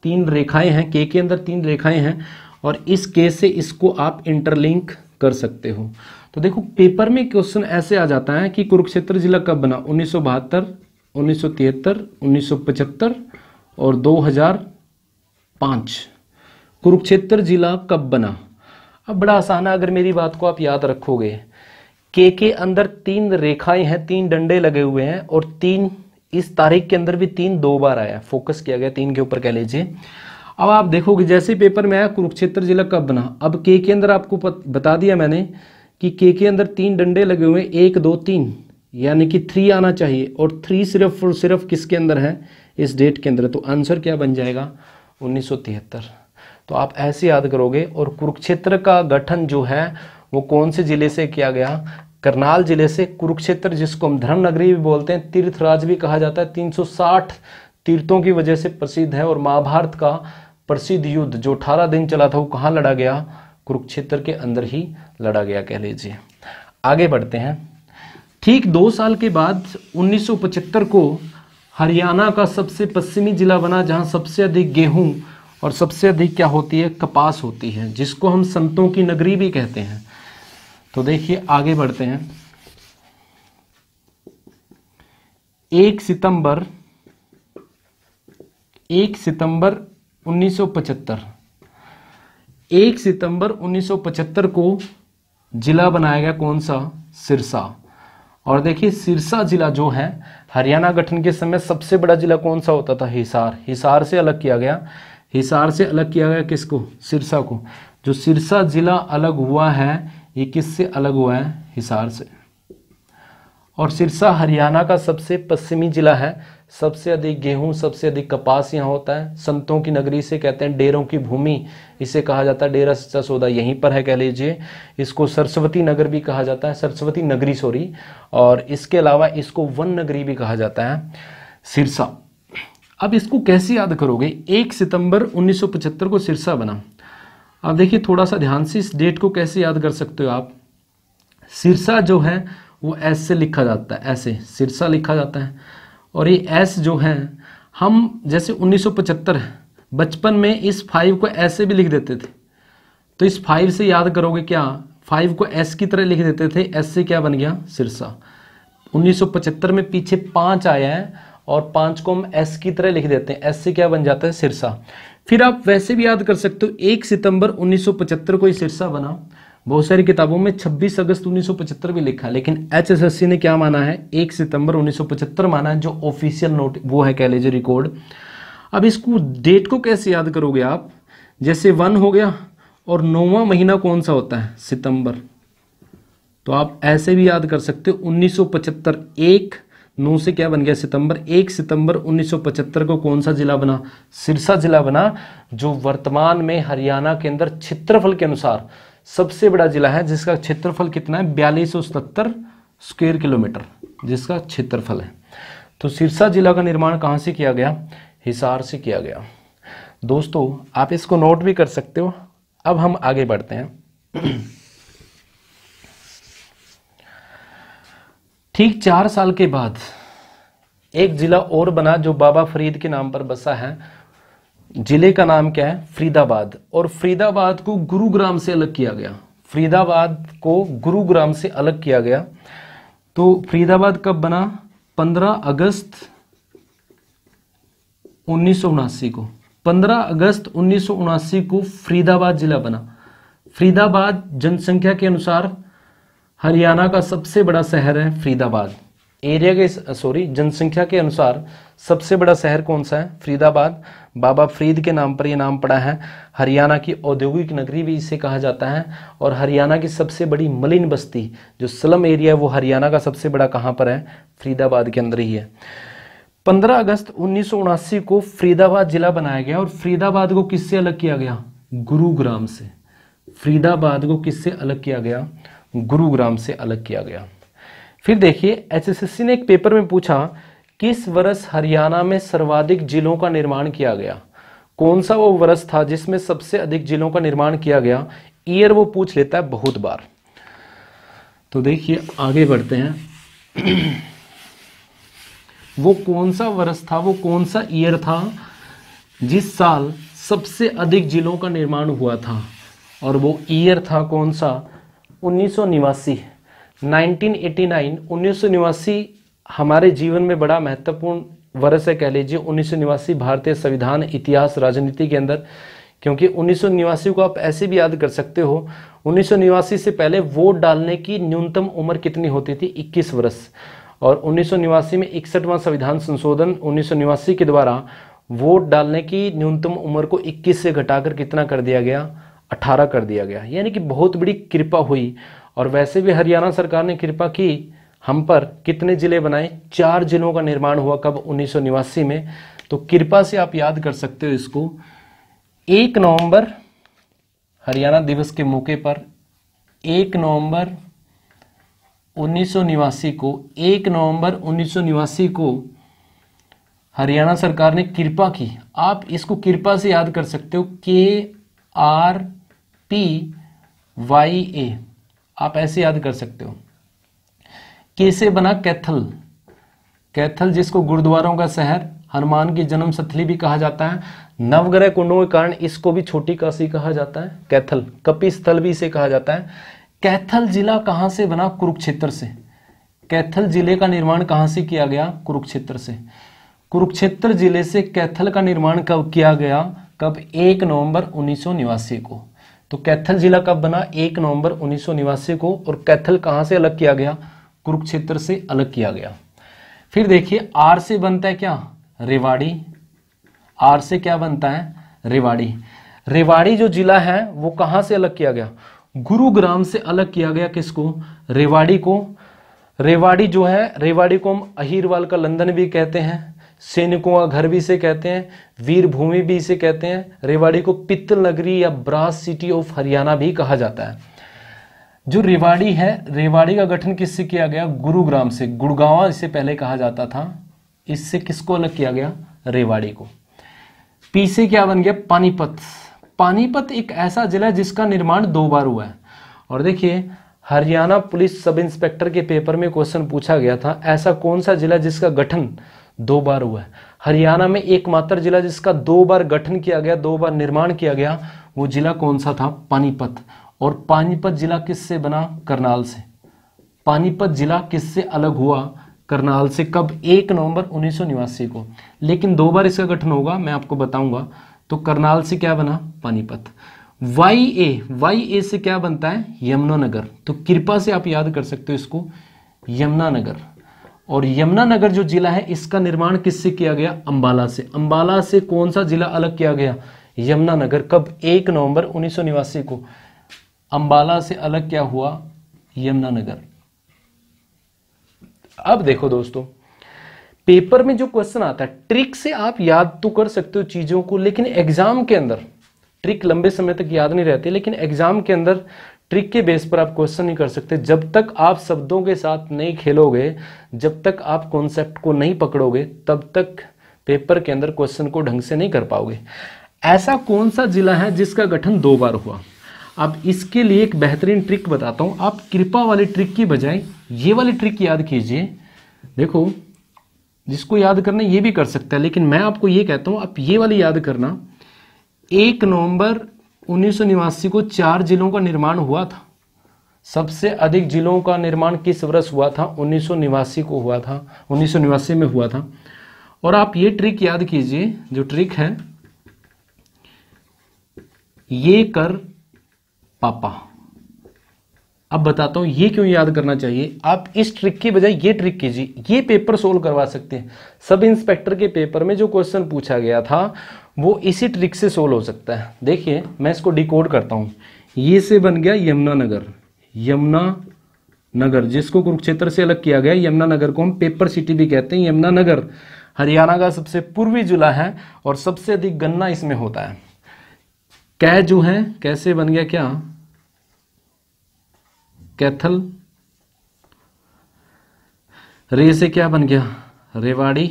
तीन रेखाएं हैं के के अंदर तीन रेखाएं हैं और इस के से इसको आप इंटरलिंक कर सकते हो तो देखो पेपर में क्वेश्चन ऐसे आ जाता है कि कुरुक्षेत्र जिला कब बना उन्नीस सौ बहत्तर उन्नीस सौ तिहत्तर उन्नीस सौ पचहत्तर और 2005 कुरुक्षेत्र जिला कब बना अब बड़ा आसान है अगर मेरी बात को आप याद रखोगे के के अंदर तीन रेखाएं हैं तीन डंडे लगे हुए हैं और तीन इस तारीख के अंदर भी तीन दो बार आया फोकस किया गया तीन के ऊपर कह लीजिए अब आप देखोगे जैसे पेपर में आया कुरुक्षेत्र जिला कब बना अब के के अंदर आपको बता दिया मैंने कि के के अंदर तीन डंडे लगे हुए हैं एक दो तीन यानी कि थ्री आना चाहिए और थ्री सिर्फ और सिर्फ किसके अंदर है इस डेट के अंदर तो आंसर क्या बन जाएगा उन्नीस तो आप ऐसे याद करोगे और कुरुक्षेत्र का गठन जो है वो कौन से ज़िले से किया गया करनाल जिले से कुरुक्षेत्र जिसको हम धर्म नगरी भी बोलते हैं तीर्थराज भी कहा जाता है 360 तीर्थों की वजह से प्रसिद्ध है और महाभारत का प्रसिद्ध युद्ध जो 18 दिन चला था वो कहाँ लड़ा गया कुरुक्षेत्र के अंदर ही लड़ा गया कह लीजिए आगे बढ़ते हैं ठीक दो साल के बाद उन्नीस को हरियाणा का सबसे पश्चिमी जिला बना जहाँ सबसे अधिक गेहूँ और सबसे अधिक क्या होती है कपास होती है जिसको हम संतों की नगरी भी कहते हैं तो देखिए आगे बढ़ते हैं एक सितंबर एक सितंबर 1975 एक सितंबर 1975 को जिला बनाया गया कौन सा सिरसा और देखिए सिरसा जिला जो है हरियाणा गठन के समय सबसे बड़ा जिला कौन सा होता था हिसार हिसार से अलग किया गया हिसार से अलग किया गया किसको सिरसा को जो सिरसा जिला अलग हुआ है ये किससे अलग हुआ है हिसार से और सिरसा हरियाणा का सबसे पश्चिमी जिला है सबसे अधिक गेहूं सबसे अधिक कपास यहाँ होता है संतों की नगरी से कहते हैं डेरों की भूमि इसे कहा जाता है डेरा सच्चा सौदा यहीं पर है कह लीजिए इसको सरस्वती नगर भी कहा जाता है सरस्वती नगरी सॉरी और इसके अलावा इसको वन नगरी भी कहा जाता है सिरसा अब इसको कैसे याद करोगे एक सितंबर उन्नीस को सिरसा बना अब देखिए थोड़ा सा ध्यान से इस डेट को कैसे याद कर सकते हो आप सिरसा जो है वो एस से लिखा जाता है ऐसे सिरसा लिखा जाता है और ये एस जो है हम जैसे 1975 बचपन में इस फाइव को ऐसे भी लिख देते थे तो इस फाइव से याद करोगे क्या फाइव को एस की तरह लिख देते थे एस से क्या बन गया सिरसा 1975 में पीछे पाँच आया है और पाँच को हम एस की तरह लिख देते हैं एस से क्या बन जाता है सिरसा फिर आप वैसे भी याद कर सकते हो एक सितंबर 1975 को ये सिरसा बना बहुत सारी किताबों में 26 अगस्त 1975 भी लिखा लेकिन एचएसएससी ने क्या माना है 1 सितंबर 1975 माना जो ऑफिशियल नोट वो है कह लीजिए रिकॉर्ड अब इसको डेट को कैसे याद करोगे आप जैसे वन हो गया और नौवा महीना कौन सा होता है सितंबर तो आप ऐसे भी याद कर सकते हो उन्नीस एक नौ से क्या बन गया सितंबर एक सितंबर 1975 को कौन सा जिला बना सिरसा जिला बना जो वर्तमान में हरियाणा के अंदर क्षेत्रफल के अनुसार सबसे बड़ा जिला है जिसका क्षेत्रफल कितना है बयालीस स्क्वायर किलोमीटर जिसका क्षेत्रफल है तो सिरसा जिला का निर्माण कहाँ से किया गया हिसार से किया गया दोस्तों आप इसको नोट भी कर सकते हो अब हम आगे बढ़ते हैं ठीक चार साल के बाद एक जिला और बना जो बाबा फरीद के नाम पर बसा है जिले का नाम क्या है फरीदाबाद और फरीदाबाद को गुरुग्राम से अलग किया गया फरीदाबाद को गुरुग्राम से अलग किया गया तो फरीदाबाद कब बना 15 अगस्त उन्नीस को 15 अगस्त उन्नीस को फरीदाबाद जिला बना फरीदाबाद जनसंख्या के अनुसार हरियाणा का सबसे बड़ा शहर है फरीदाबाद एरिया के सॉरी जनसंख्या के अनुसार सबसे बड़ा शहर कौन सा है फरीदाबाद बाबा फरीद के नाम पर यह नाम पड़ा है हरियाणा की औद्योगिक नगरी भी इसे कहा जाता है और हरियाणा की सबसे बड़ी मलिन बस्ती जो स्लम एरिया है वो हरियाणा का सबसे बड़ा कहाँ पर है फरीदाबाद के अंदर ही है 15 अगस्त उन्नीस को फरीदाबाद जिला बनाया गया और फरीदाबाद को किससे अलग किया गया गुरुग्राम से फरीदाबाद को किससे अलग किया गया गुरुग्राम से अलग किया गया फिर देखिए एचएसएससी ने एक पेपर में पूछा किस वर्ष हरियाणा में सर्वाधिक जिलों का निर्माण किया गया कौन सा वो वर्ष था जिसमें सबसे अधिक जिलों का निर्माण किया गया ईयर वो पूछ लेता है बहुत बार तो देखिए आगे बढ़ते हैं वो कौन सा वर्ष था वो कौन सा ईयर था जिस साल सबसे अधिक जिलों का निर्माण हुआ था और वो ईयर था कौन सा उन्नीस सौ निवासी नाइनटीन एटी नाइन उन्नीस सौ निवासी हमारे जीवन में बड़ा महत्वपूर्ण वर्ष है कह लीजिए उन्नीस भारतीय संविधान इतिहास राजनीति के अंदर क्योंकि उन्नीस को आप ऐसे भी याद कर सकते हो उन्नीस से पहले वोट डालने की न्यूनतम उम्र कितनी होती थी 21 वर्ष और उन्नीस में इकसठवां संविधान संशोधन उन्नीस के द्वारा वोट डालने की न्यूनतम उम्र को 21 से घटाकर कितना कर दिया गया 18 कर दिया गया यानी कि बहुत बड़ी कृपा हुई और वैसे भी हरियाणा सरकार ने कृपा की हम पर कितने ज़िले बनाए चार ज़िलों का निर्माण हुआ कब उन्नीस में तो कृपा से आप याद कर सकते हो इसको एक नवंबर हरियाणा दिवस के मौके पर एक नवंबर उन्नीस को एक नवंबर उन्नीस को हरियाणा सरकार ने कृपा की आप इसको कृपा से याद कर सकते हो के आर पी वाई ए आप ऐसे याद कर सकते हो कैसे से बना कैथल कैथल जिसको गुरुद्वारों का शहर हनुमान की जन्म सथली भी कहा जाता है नवग्रह कुंडों के कारण इसको भी छोटी काशी कहा जाता है कैथल कपि स्थल भी इसे कहा जाता है कैथल जिला कहां से बना कुरुक्षेत्र से कैथल जिले का निर्माण कहां से किया गया कुरुक्षेत्र से कुरुक्षेत्र जिले से कैथल का निर्माण कब किया गया कब एक नवंबर उन्नीस को तो कैथल जिला कब बना एक नवंबर उन्नीस को और कैथल कहां से अलग किया गया कुरुक्षेत्र से अलग किया गया फिर देखिए आर से बनता है क्या रेवाड़ी आर से क्या बनता है रेवाड़ी रेवाड़ी जो जिला है वो कहां से अलग किया गया गुरुग्राम से अलग किया गया किसको रेवाड़ी को रेवाड़ी जो है रेवाड़ी को हम अहिरवाल का लंदन भी कहते हैं सैनिकों का घर भी इसे कहते हैं वीरभूमि भी इसे कहते हैं रेवाड़ी को पित्त नगरी या ब्रास सिटी ऑफ हरियाणा भी कहा जाता है जो रेवाड़ी है रेवाड़ी का गठन किससे किया गया गुरुग्राम से गुड़गावा इसे पहले कहा जाता था इससे किसको अलग किया गया रेवाड़ी को पी से क्या बन गया पानीपत पानीपत एक ऐसा जिला जिसका निर्माण दो बार हुआ है और देखिए हरियाणा पुलिस सब इंस्पेक्टर के पेपर में क्वेश्चन पूछा गया था ऐसा कौन सा जिला जिसका गठन दो बार हुआ है हरियाणा में एकमात्र जिला जिसका दो बार गठन किया गया दो बार निर्माण किया गया वो जिला कौन सा था पानीपत और पानीपत जिला किससे बना करनाल से पानीपत जिला किससे अलग हुआ करनाल से कब एक नवंबर उन्नीस को लेकिन दो बार इसका गठन होगा मैं आपको बताऊंगा तो करनाल से क्या बना Panipat Y A Y A से क्या बनता है यमुनानगर तो कृपा से आप याद कर सकते हो इसको यमुनानगर और यमुनानगर जो जिला है इसका निर्माण किससे किया गया अंबाला से अंबाला से कौन सा जिला अलग किया गया यमुनानगर कब एक नवंबर उन्नीस को अंबाला से अलग क्या हुआ यमुनानगर अब देखो दोस्तों पेपर में जो क्वेश्चन आता है ट्रिक से आप याद तो कर सकते हो चीजों को लेकिन एग्जाम के अंदर ट्रिक लंबे समय तक याद नहीं रहती लेकिन एग्जाम के अंदर ट्रिक के बेस पर आप क्वेश्चन नहीं कर सकते जब तक आप शब्दों के साथ नहीं खेलोगे जब तक आप कॉन्सेप्ट को नहीं पकड़ोगे तब तक पेपर के अंदर क्वेश्चन को ढंग से नहीं कर पाओगे ऐसा कौन सा जिला है जिसका गठन दो बार हुआ अब इसके लिए एक बेहतरीन ट्रिक बताता हूँ आप कृपा वाली ट्रिक की बजाय ये वाली ट्रिक याद कीजिए देखो जिसको याद करना ये भी कर सकता है लेकिन मैं आपको ये कहता हूँ आप ये वाली याद करना एक नवंबर उन्नीस को चार जिलों का निर्माण हुआ था सबसे अधिक जिलों का निर्माण किस वर्ष हुआ था उन्नीस को हुआ था उन्नीस में हुआ था और आप ये ट्रिक याद कीजिए जो ट्रिक है ये कर पापा अब बताता हूँ ये क्यों याद करना चाहिए आप इस ट्रिक के बजाय ये ट्रिक कीजिए ये पेपर सोल्व करवा सकते हैं सब इंस्पेक्टर के पेपर में जो क्वेश्चन पूछा गया था वो इसी ट्रिक से सोल्व हो सकता है देखिए मैं इसको डिकोड करता हूं ये से बन गया यमुना नगर यमुना नगर जिसको कुरुक्षेत्र से अलग किया गया यमुना नगर को हम पेपर सिटी भी कहते हैं यमुना नगर हरियाणा का सबसे पूर्वी जिला है और सबसे अधिक गन्ना इसमें होता है कै जो है कैसे बन गया क्या कैथल रे से क्या बन गया रेवाड़ी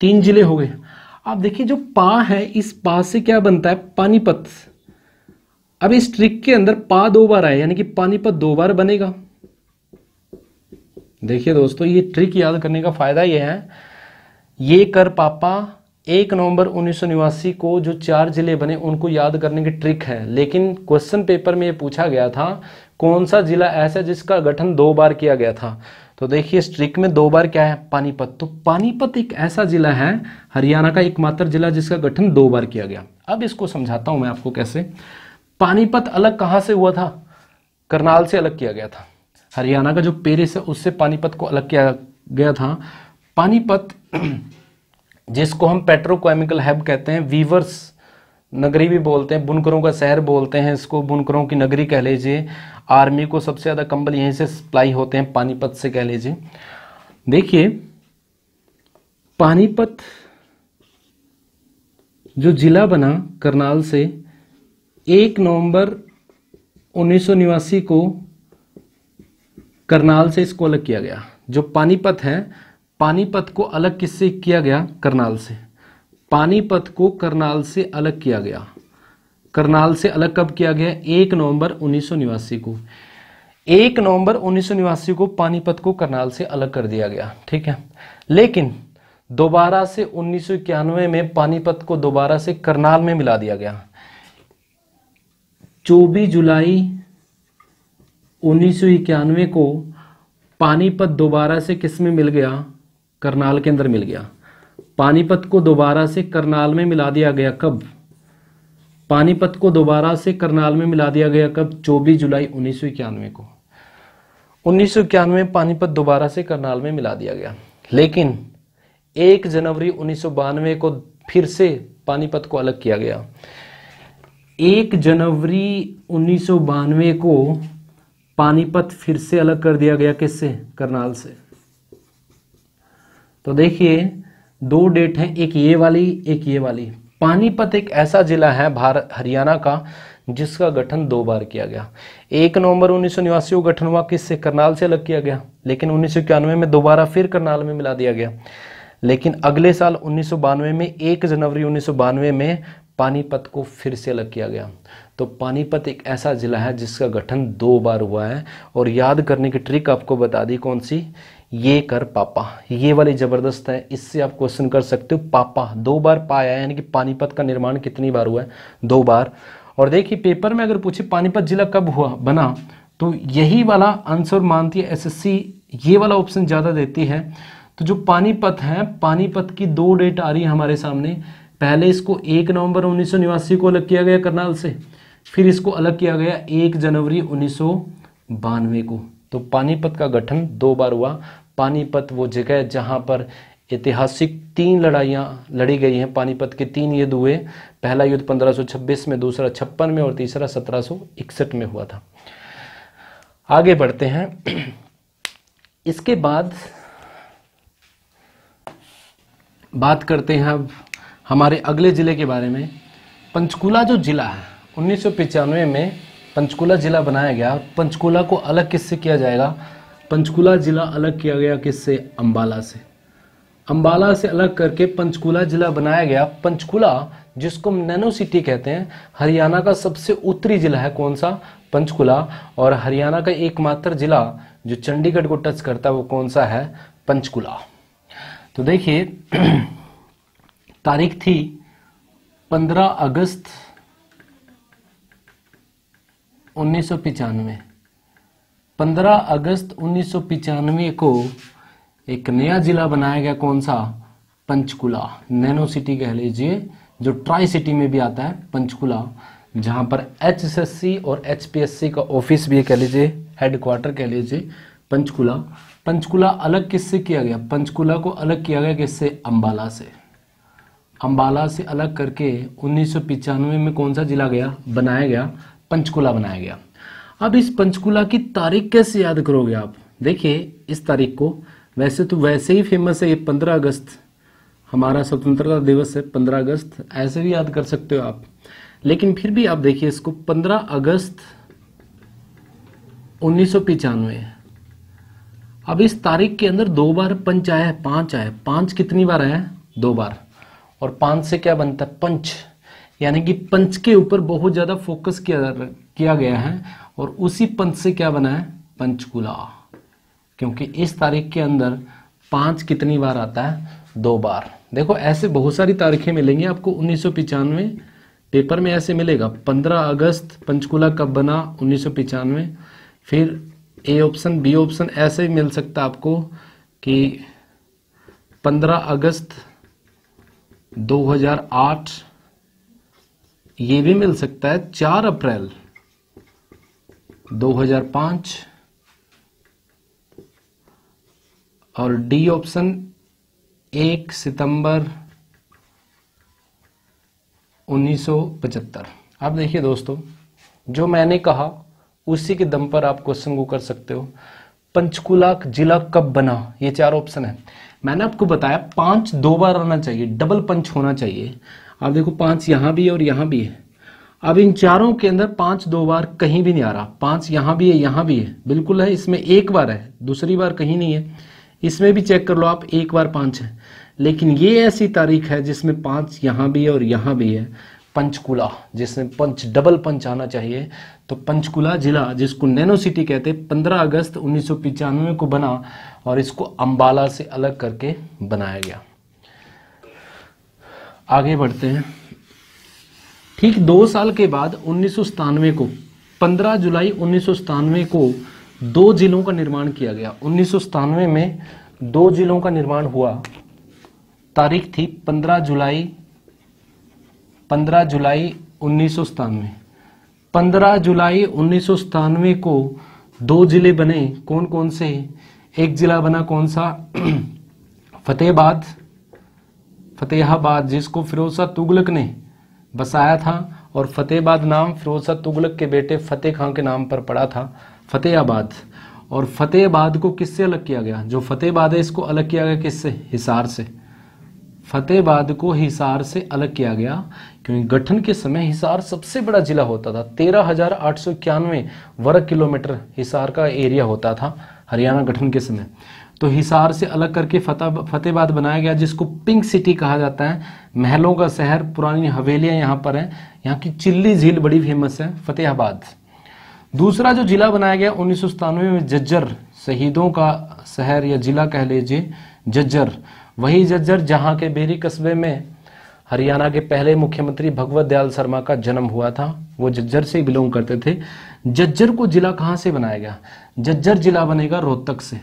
तीन जिले हो गए आप देखिए जो पा है इस पा से क्या बनता है पानीपत अब इस ट्रिक के अंदर पा दो बार आए यानी कि पानीपत दो बार बनेगा देखिए दोस्तों ये ट्रिक याद करने का फायदा ये है ये कर पापा एक नवंबर उन्नीस को जो चार जिले बने उनको याद करने की ट्रिक है लेकिन क्वेश्चन पेपर में ये पूछा गया था कौन सा जिला ऐसा जिसका गठन दो बार किया गया था तो देखिए इस ट्रिक में दो बार क्या है पानीपत तो पानीपत एक ऐसा जिला है हरियाणा का एकमात्र जिला जिसका गठन दो बार किया गया अब इसको समझाता हूं मैं आपको कैसे पानीपत अलग कहां से हुआ था करनाल से अलग किया गया था हरियाणा का जो पेरिस है उससे पानीपत को अलग किया गया था पानीपत जिसको हम पेट्रोकेमिकल हैब कहते हैं वीवर्स नगरी भी बोलते हैं बुनकरों का शहर बोलते हैं इसको बुनकरों की नगरी कह लीजिए आर्मी को सबसे ज़्यादा कंबल यहीं से सप्लाई होते हैं पानीपत से कह लीजिए देखिए पानीपत जो जिला बना करनाल से एक नवंबर उन्नीस को करनाल से इसको अलग किया गया जो पानीपत है पानीपत को अलग किससे किया गया करनाल से पानीपत को करनाल से अलग किया गया करनाल से अलग कब किया गया एक नवंबर उन्नीस को एक नवंबर उन्नीस को पानीपत को करनाल से अलग कर दिया गया ठीक है लेकिन दोबारा से उन्नीस में पानीपत को दोबारा से करनाल में मिला दिया गया 24 जुलाई उन्नीस को पानीपत दोबारा से किस में मिल गया करनाल के अंदर मिल गया पानीपत को दोबारा से करनाल में मिला दिया गया कब पानीपत को दोबारा से करनाल में मिला दिया गया कब 24 जुलाई उन्नीस को उन्नीस में पानीपत दोबारा से करनाल में मिला दिया गया लेकिन एक जनवरी उन्नीस को फिर से पानीपत को अलग किया गया एक जनवरी उन्नीस को पानीपत फिर से अलग कर दिया गया किससे करनाल से तो देखिए दो डेट हैं एक ये वाली एक ये वाली पानीपत एक ऐसा जिला है भारत हरियाणा का जिसका गठन दो बार किया गया एक नवंबर उन्नीस को गठन हुआ किससे करनाल से अलग किया गया लेकिन उन्नीस में दोबारा फिर करनाल में मिला दिया गया लेकिन अगले साल उन्नीस में एक जनवरी उन्नीस में पानीपत को फिर से अलग किया गया तो पानीपत एक ऐसा ज़िला है जिसका गठन दो बार हुआ है और याद करने की ट्रिक आपको बता दी कौन सी ये कर पापा ये वाले ज़बरदस्त है इससे आप क्वेश्चन कर सकते हो पापा दो बार पा आया यानी कि पानीपत का निर्माण कितनी बार हुआ है दो बार और देखिए पेपर में अगर पूछे पानीपत जिला कब हुआ बना तो यही वाला आंसर मानती है एसएससी ये वाला ऑप्शन ज़्यादा देती है तो जो पानीपत है पानीपत की दो डेट आ रही है हमारे सामने पहले इसको एक नवंबर उन्नीस को अलग किया गया करनाल से फिर इसको अलग किया गया एक जनवरी उन्नीस को तो पानीपत का गठन दो बार हुआ पानीपत वो जगह है जहाँ पर ऐतिहासिक तीन लड़ाइयाँ लड़ी गई हैं पानीपत के तीन युद्ध हुए पहला युद्ध 1526 में दूसरा छप्पन में और तीसरा 1761 में हुआ था आगे बढ़ते हैं इसके बाद बात करते हैं अब हमारे अगले ज़िले के बारे में पंचकुला जो ज़िला है उन्नीस में पंचकुला ज़िला बनाया गया पंचकुला को अलग किससे किया जाएगा पंचकुला ज़िला अलग किया गया किससे अंबाला से अंबाला से अलग करके पंचकुला ज़िला बनाया गया पंचकुला जिसको नैनो सिटी कहते हैं हरियाणा का सबसे उत्तरी ज़िला है कौन सा पंचकुला और हरियाणा का एकमात्र ज़िला जो चंडीगढ़ को टच करता है वो कौन सा है पंचकुला तो देखिए तारीख थी 15 अगस्त उन्नीस सौ अगस्त उन्नीस को एक नया जिला बनाया गया कौन सा पंचकुला नैनो सिटी कह लीजिए जो ट्राई सिटी में भी आता है पंचकुला जहां पर एच और एच का ऑफिस भी कह लीजिए हेडक्वार्टर कह लीजिए पंचकुला पंचकुला अलग किससे किया गया पंचकुला को अलग किया गया किससे अंबाला से अंबाला से अलग करके उन्नीस में कौन सा जिला गया बनाया गया पंचकुला बनाया गया अब इस पंचकुला की तारीख कैसे याद करोगे आप देखिए इस तारीख को वैसे तो वैसे ही फेमस है ये पंद्रह अगस्त हमारा स्वतंत्रता दिवस है पंद्रह अगस्त ऐसे भी याद कर सकते हो आप लेकिन फिर भी आप देखिए इसको पंद्रह अगस्त उन्नीस अब इस तारीख के अंदर दो बार पंच आया है पांच आया पांच कितनी बार आया दो बार और पांच से क्या बनता है पंच यानी कि पंच के ऊपर बहुत ज़्यादा फोकस किया किया गया है और उसी पंच से क्या बना है पंचकूला क्योंकि इस तारीख के अंदर पांच कितनी बार आता है दो बार देखो ऐसे बहुत सारी तारीखें मिलेंगी आपको उन्नीस पेपर में ऐसे मिलेगा 15 अगस्त पंचकूला कब बना उन्नीस फिर ए ऑप्शन बी ऑप्शन ऐसे ही मिल सकता आपको कि 15 अगस्त 2008 ये भी मिल सकता है चार अप्रैल 2005 और डी ऑप्शन एक सितंबर 1975 आप देखिए दोस्तों जो मैंने कहा उसी के दम पर आप क्वेश्चन को कर सकते हो पंचकुला जिला कब बना ये चार ऑप्शन है मैंने आपको बताया पांच दो बार आना चाहिए डबल पंच होना चाहिए आप देखो पांच यहां भी है और यहां भी है अब इन चारों के अंदर पांच दो बार कहीं भी नहीं आ रहा पांच यहां भी है यहां भी है बिल्कुल है इसमें एक बार है दूसरी बार कहीं नहीं है इसमें भी चेक कर लो आप एक बार पांच है लेकिन ये ऐसी तारीख है जिसमें पांच यहां भी है और यहां भी है पंचकुला जिसमें पंच डबल पंच आना चाहिए तो पंचकुला जिला जिसको नैनो सिटी कहते हैं पंद्रह अगस्त उन्नीस को बना और इसको अम्बाला से अलग करके बनाया गया आगे बढ़ते हैं ठीक दो साल के बाद उन्नीस को 15 जुलाई उन्नीस को दो जिलों का निर्माण किया गया उन्नीस में दो जिलों का निर्माण हुआ तारीख थी 15 जुलाई 15 जुलाई उन्नीस 15 जुलाई उन्नीस को दो जिले बने कौन कौन से एक जिला बना कौन सा फतेहबाद फतेहाबाद जिसको फिरोजा तुगलक ने बसाया था और फतेहबाद नाम फिरोजा तुगलक के बेटे फतेह खां के नाम पर पड़ा था फतेहाबाद और फतेहबाद को किससे अलग किया गया जो फतेहबाद है इसको अलग किया गया किससे हिसार से फतेहबाद को हिसार से अलग किया गया क्योंकि गठन के समय हिसार सबसे बड़ा जिला होता था तेरह हजार आठ सौ इक्यानवे वर्ग किलोमीटर हिसार का एरिया होता था हरियाणा गठन के समय तो हिसार से अलग करके फतेह फतेहबाद बनाया गया जिसको पिंक सिटी कहा जाता है महलों का शहर पुरानी हवेलियाँ यहाँ पर हैं यहाँ की चिल्ली झील बड़ी फेमस है फतेहाबाद दूसरा जो जिला बनाया गया उन्नीस में जज्जर शहीदों का शहर या जिला कह लीजिए जज्जर वही जज्जर जहाँ के बेरी कस्बे में हरियाणा के पहले मुख्यमंत्री भगवत दयाल शर्मा का जन्म हुआ था वो जज्जर से बिलोंग करते थे जज्जर को जिला कहाँ से बनाया गया जज्जर जिला बनेगा रोहतक से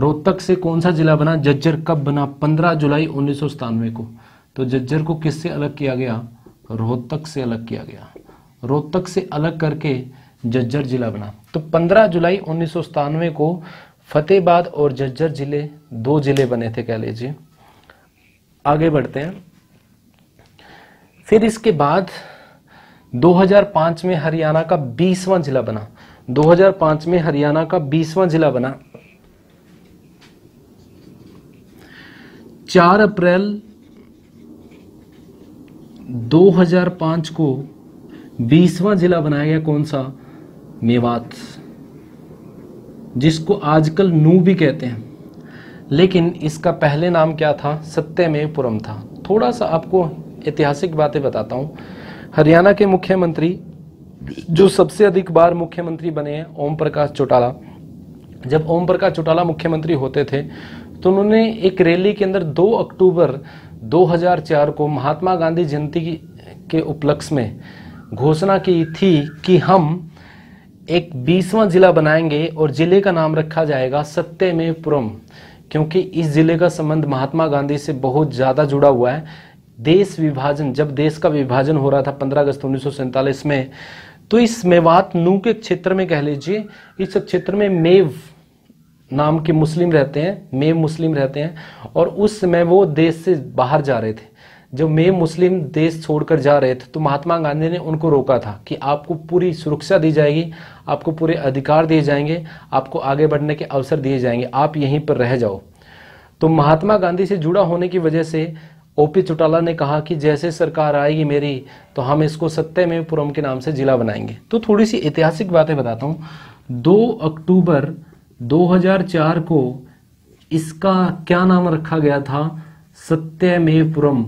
रोहतक से कौन सा जिला बना जज्जर कब बना 15 जुलाई उन्नीस को तो जज्जर को किससे अलग किया गया रोहतक से अलग किया गया रोहतक से अलग करके जज्जर जिला बना तो 15 जुलाई उन्नीस को फतेहबाद और जज्जर जिले दो जिले बने थे कह लीजिए आगे बढ़ते हैं फिर इसके बाद 2005 में हरियाणा का बीसवा जिला बना 2005 में हरियाणा का बीसवां जिला बना चार अप्रैल 2005 को बीसवां जिला बनाया गया कौन सा मेवात जिसको आजकल नू भी कहते हैं लेकिन इसका पहले नाम क्या था सत्यमेवपुरम था थोड़ा सा आपको ऐतिहासिक बातें बताता हूँ हरियाणा के मुख्यमंत्री जो सबसे अधिक बार मुख्यमंत्री बने हैं ओम प्रकाश चौटाला जब ओम प्रकाश चौटाला मुख्यमंत्री होते थे तो उन्होंने एक रैली के अंदर 2 अक्टूबर 2004 को महात्मा गांधी जयंती के उपलक्ष्य में घोषणा की थी कि हम एक बीसवा जिला बनाएंगे और जिले का नाम रखा जाएगा सत्यमेवपुरम क्योंकि इस जिले का संबंध महात्मा गांधी से बहुत ज़्यादा जुड़ा हुआ है देश विभाजन जब देश का विभाजन हो रहा था 15 अगस्त उन्नीस में तो इस मेवात नू के क्षेत्र में कह लीजिए इस क्षेत्र में मेव नाम के मुस्लिम रहते हैं मे मुस्लिम रहते हैं और उस समय वो देश से बाहर जा रहे थे जब मे मुस्लिम देश छोड़कर जा रहे थे तो महात्मा गांधी ने उनको रोका था कि आपको पूरी सुरक्षा दी जाएगी आपको पूरे अधिकार दिए जाएंगे आपको आगे बढ़ने के अवसर दिए जाएंगे आप यहीं पर रह जाओ तो महात्मा गांधी से जुड़ा होने की वजह से ओ पी चौटाला ने कहा कि जैसे सरकार आएगी मेरी तो हम इसको सत्य में पुरम के नाम से जिला बनाएंगे तो थोड़ी सी ऐतिहासिक बातें बताता हूँ दो अक्टूबर 2004 को इसका क्या नाम रखा गया था सत्यमेवपुरम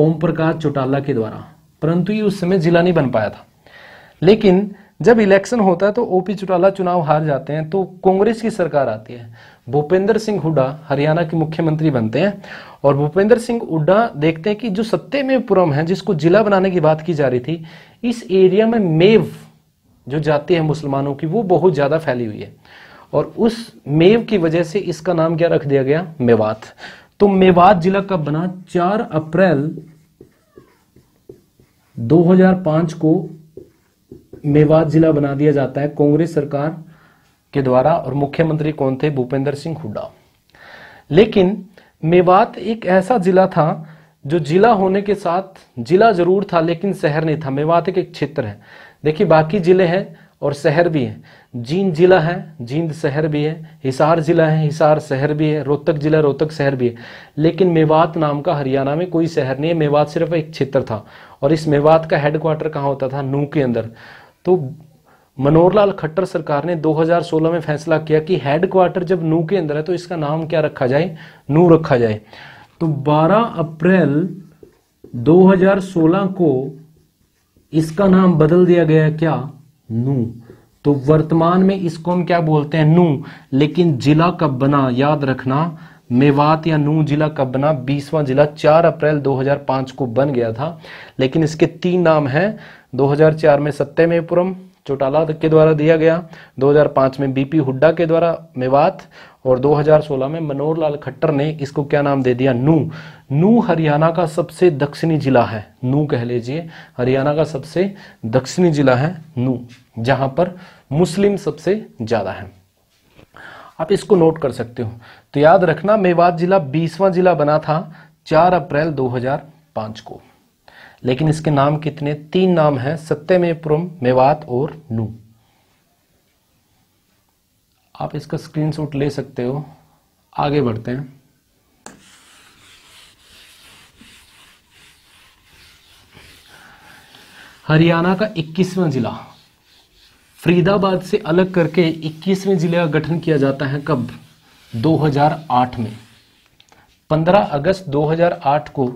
ओम प्रकाश चौटाला के द्वारा परंतु ये उस समय जिला नहीं बन पाया था लेकिन जब इलेक्शन होता है तो ओपी चौटाला चुनाव हार जाते हैं तो कांग्रेस की सरकार आती है भूपेंद्र सिंह हुड्डा हरियाणा के मुख्यमंत्री बनते हैं और भूपेंद्र सिंह हुड्डा देखते हैं कि जो सत्य मेवपुरम है जिसको जिला बनाने की बात की जा रही थी इस एरिया में मेव जो जाति है मुसलमानों की वो बहुत ज़्यादा फैली हुई है और उस मेव की वजह से इसका नाम क्या रख दिया गया मेवात तो मेवात जिला कब बना चार अप्रैल 2005 को मेवात जिला बना दिया जाता है कांग्रेस सरकार के द्वारा और मुख्यमंत्री कौन थे भूपेंद्र सिंह हुड्डा लेकिन मेवात एक ऐसा जिला था जो जिला होने के साथ जिला जरूर था लेकिन शहर नहीं था मेवात एक क्षेत्र है देखिए बाकी जिले हैं और शहर भी है जींद जिला है जींद शहर भी है हिसार जिला है हिसार शहर भी है रोहतक जिला रोहतक शहर भी है लेकिन मेवात नाम का हरियाणा में कोई शहर नहीं है मेवात सिर्फ एक क्षेत्र था और इस मेवात का हेडक्वार्टर कहाँ होता था नू के अंदर तो मनोहर लाल खट्टर सरकार ने 2016 में फैसला किया कि हेडक्वार्टर जब नू के अंदर है तो इसका नाम क्या रखा जाए नू रखा जाए तो 12 अप्रैल 2016 को इसका नाम बदल दिया गया क्या नू तो वर्तमान में इसको हम क्या बोलते हैं नू लेकिन जिला कब बना याद रखना मेवात या नू जिला कब बना बीसवां जिला 4 अप्रैल 2005 को बन गया था लेकिन इसके तीन नाम हैं 2004 में सत्यमयपुरम चौटाला के द्वारा दिया गया 2005 में बीपी हुड्डा के द्वारा मेवात और 2016 में मनोहर लाल खट्टर ने इसको क्या नाम दे दिया नू नू हरियाणा का सबसे दक्षिणी जिला है नू कह लीजिए हरियाणा का सबसे दक्षिणी जिला है नू जहां पर मुस्लिम सबसे ज़्यादा है आप इसको नोट कर सकते हो तो याद रखना मेवात जिला बीसवां जिला बना था चार अप्रैल दो को लेकिन इसके नाम कितने तीन नाम में सत्यमेपुरम मेवात और नू आप इसका स्क्रीनशॉट ले सकते हो आगे बढ़ते हैं हरियाणा का 21वां जिला फरीदाबाद से अलग करके 21वें जिले का गठन किया जाता है कब 2008 में 15 अगस्त 2008 को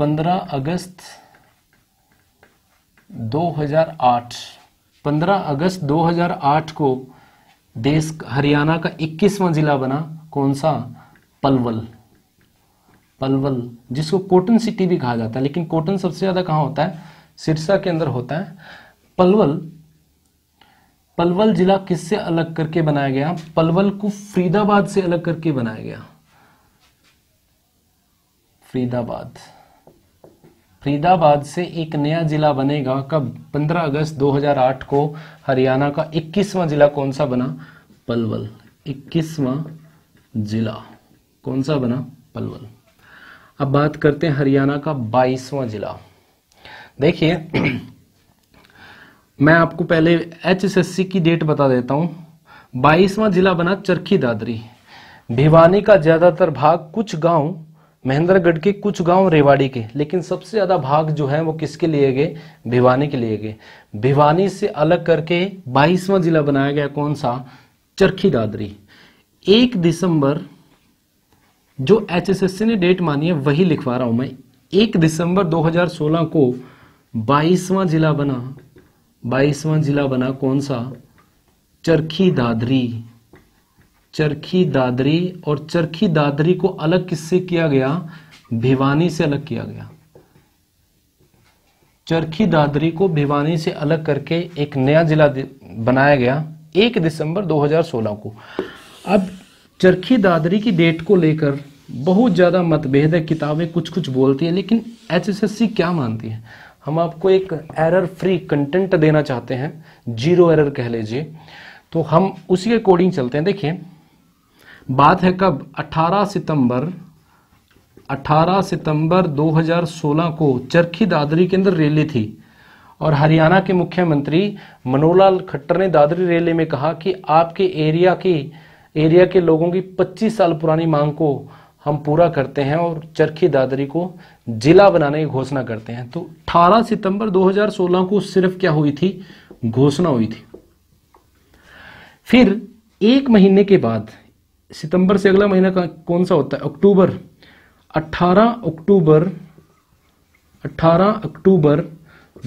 15 अगस्त 2008 15 अगस्त 2008 को देश हरियाणा का 21वां जिला बना कौन सा पलवल पलवल जिसको कोटन सिटी भी कहा जाता है लेकिन कोटन सबसे ज़्यादा कहाँ होता है सिरसा के अंदर होता है पलवल पलवल जिला किससे अलग करके बनाया गया पलवल को फरीदाबाद से अलग करके बनाया गया फरीदाबाद फरीदाबाद से एक नया जिला बनेगा कब 15 अगस्त 2008 को हरियाणा का 21वां जिला कौन सा बना पलवल 21वां जिला कौन सा बना पलवल अब बात करते हैं हरियाणा का 22वां जिला देखिए मैं आपको पहले एचएसएससी की डेट बता देता हूं 22वां जिला बना चरखी दादरी भिवानी का ज़्यादातर भाग कुछ गांव महेंद्रगढ़ के कुछ गांव रेवाड़ी के लेकिन सबसे ज़्यादा भाग जो है वो किसके लिए गए भिवानी के लिए गए भिवानी से अलग करके बाईसवां जिला बनाया गया कौन सा चरखी दादरी एक दिसंबर जो एचएसएससी ने डेट मानी है वही लिखवा रहा हूं मैं एक दिसंबर 2016 को बाईसवां जिला बना बाईसवां जिला बना कौन सा चरखी दादरी चरखी दादरी और चरखी दादरी को अलग किससे किया गया भिवानी से अलग किया गया चरखी दादरी को भिवानी से अलग करके एक नया जिला बनाया गया एक दिसंबर 2016 को अब चरखी दादरी की डेट को लेकर बहुत ज़्यादा मतभेद है किताबें कुछ कुछ बोलती है लेकिन एचएसएससी क्या मानती है हम आपको एक एरर फ्री कंटेंट देना चाहते हैं जीरो एरर कह लीजिए तो हम उसी अकॉर्डिंग चलते हैं देखिए बात है कब 18 सितंबर 18 सितंबर 2016 को चरखी दादरी के अंदर रैली थी और हरियाणा के मुख्यमंत्री मनोहर लाल खट्टर ने दादरी रैली में कहा कि आपके एरिया की एरिया के लोगों की 25 साल पुरानी मांग को हम पूरा करते हैं और चरखी दादरी को जिला बनाने की घोषणा करते हैं तो 18 सितंबर 2016 को सिर्फ क्या हुई थी घोषणा हुई थी फिर एक महीने के बाद सितंबर से अगला महीना कौन सा होता है अक्टूबर 18 अक्टूबर 18 अक्टूबर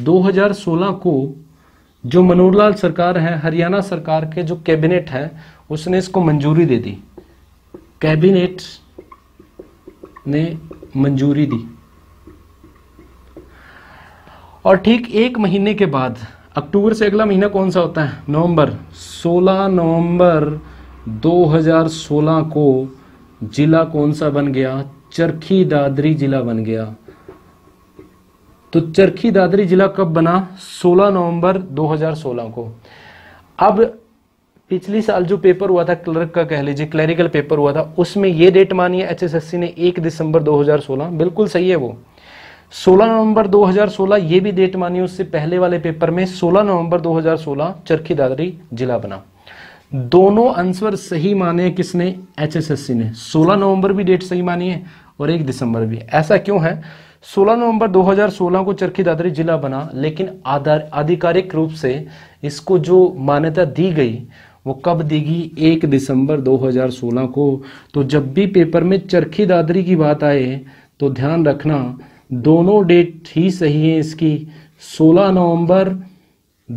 2016 को जो मनोहर लाल सरकार है हरियाणा सरकार के जो कैबिनेट है उसने इसको मंजूरी दे दी कैबिनेट ने मंजूरी दी और ठीक एक महीने के बाद अक्टूबर से अगला महीना कौन सा होता है नवंबर 16 नवंबर 2016 को जिला कौन सा बन गया चरखी दादरी जिला बन गया तो चरखी दादरी जिला कब बना 16 नवंबर 2016 को अब पिछले साल जो पेपर हुआ था क्लर्क का कह लीजिए क्लरिकल पेपर हुआ था उसमें ये डेट मानी है एचएसएससी ने 1 दिसंबर 2016 बिल्कुल सही है वो 16 नवंबर 2016 ये भी डेट मानी उससे पहले वाले पेपर में 16 नवंबर 2016 चरखी दादरी जिला बना दोनों आंसर सही माने किसने एचएसएससी ने 16 नवंबर भी डेट सही मानी है और एक दिसंबर भी ऐसा क्यों है 16 नवंबर 2016 को चरखी दादरी जिला बना लेकिन आधिकारिक रूप से इसको जो मान्यता दी गई वो कब देगी एक दिसंबर 2016 को तो जब भी पेपर में चरखी दादरी की बात आए तो ध्यान रखना दोनों डेट ही सही है इसकी 16 नवंबर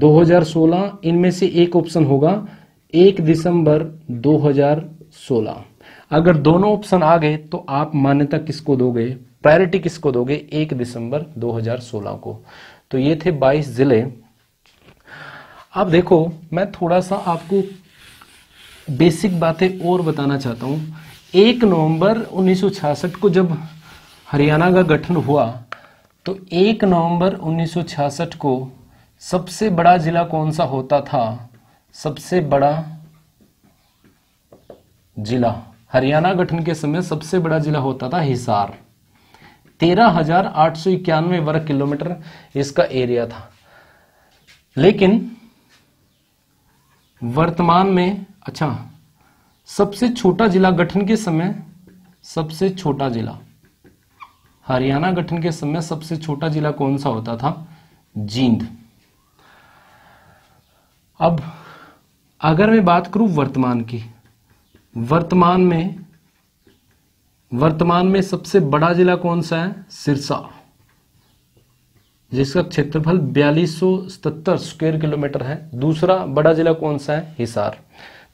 2016 इनमें से एक ऑप्शन होगा एक दिसंबर 2016 अगर दोनों ऑप्शन आ गए तो आप मान्यता किसको दोगे प्रायोरिटी किसको दोगे एक दिसंबर 2016 को तो ये थे 22 जिले अब देखो मैं थोड़ा सा आपको बेसिक बातें और बताना चाहता हूं एक नवंबर 1966 को जब हरियाणा का गठन हुआ तो एक नवंबर 1966 को सबसे बड़ा जिला कौन सा होता था सबसे बड़ा जिला हरियाणा गठन के समय सबसे बड़ा जिला होता था हिसार तेरह हजार आठ सौ इक्यानवे वर्ग किलोमीटर इसका एरिया था लेकिन वर्तमान में अच्छा सबसे छोटा जिला गठन के समय सबसे छोटा जिला हरियाणा गठन के समय सबसे छोटा जिला कौन सा होता था जींद अब अगर मैं बात करूं वर्तमान की वर्तमान में वर्तमान में सबसे बड़ा जिला कौन सा है सिरसा जिसका क्षेत्रफल बयालीस स्क्वायर किलोमीटर है दूसरा बड़ा जिला कौन सा है हिसार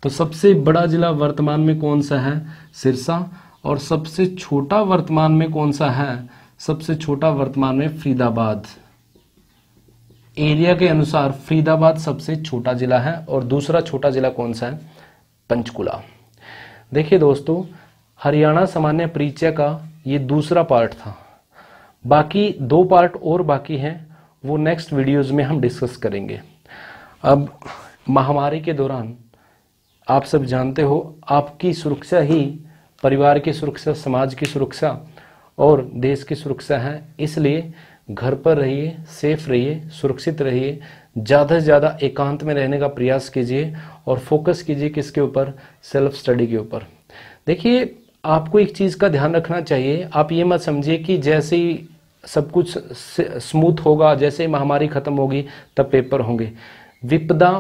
तो सबसे बड़ा जिला वर्तमान में कौन सा है सिरसा और सबसे छोटा वर्तमान में कौन सा है सबसे छोटा वर्तमान में फरीदाबाद एरिया के अनुसार फरीदाबाद सबसे छोटा ज़िला है और दूसरा छोटा ज़िला कौन सा है पंचकुला देखिए दोस्तों हरियाणा सामान्य परिचय का ये दूसरा पार्ट था बाकी दो पार्ट और बाकी हैं वो नेक्स्ट वीडियोस में हम डिस्कस करेंगे अब महामारी के दौरान आप सब जानते हो आपकी सुरक्षा ही परिवार की सुरक्षा समाज की सुरक्षा और देश की सुरक्षा है इसलिए घर पर रहिए सेफ रहिए सुरक्षित रहिए ज़्यादा से ज़्यादा एकांत में रहने का प्रयास कीजिए और फोकस कीजिए किसके ऊपर सेल्फ स्टडी के ऊपर देखिए आपको एक चीज़ का ध्यान रखना चाहिए आप ये मत समझिए कि जैसे ही सब कुछ स्मूथ होगा जैसे ही महामारी ख़त्म होगी तब पेपर होंगे विपदा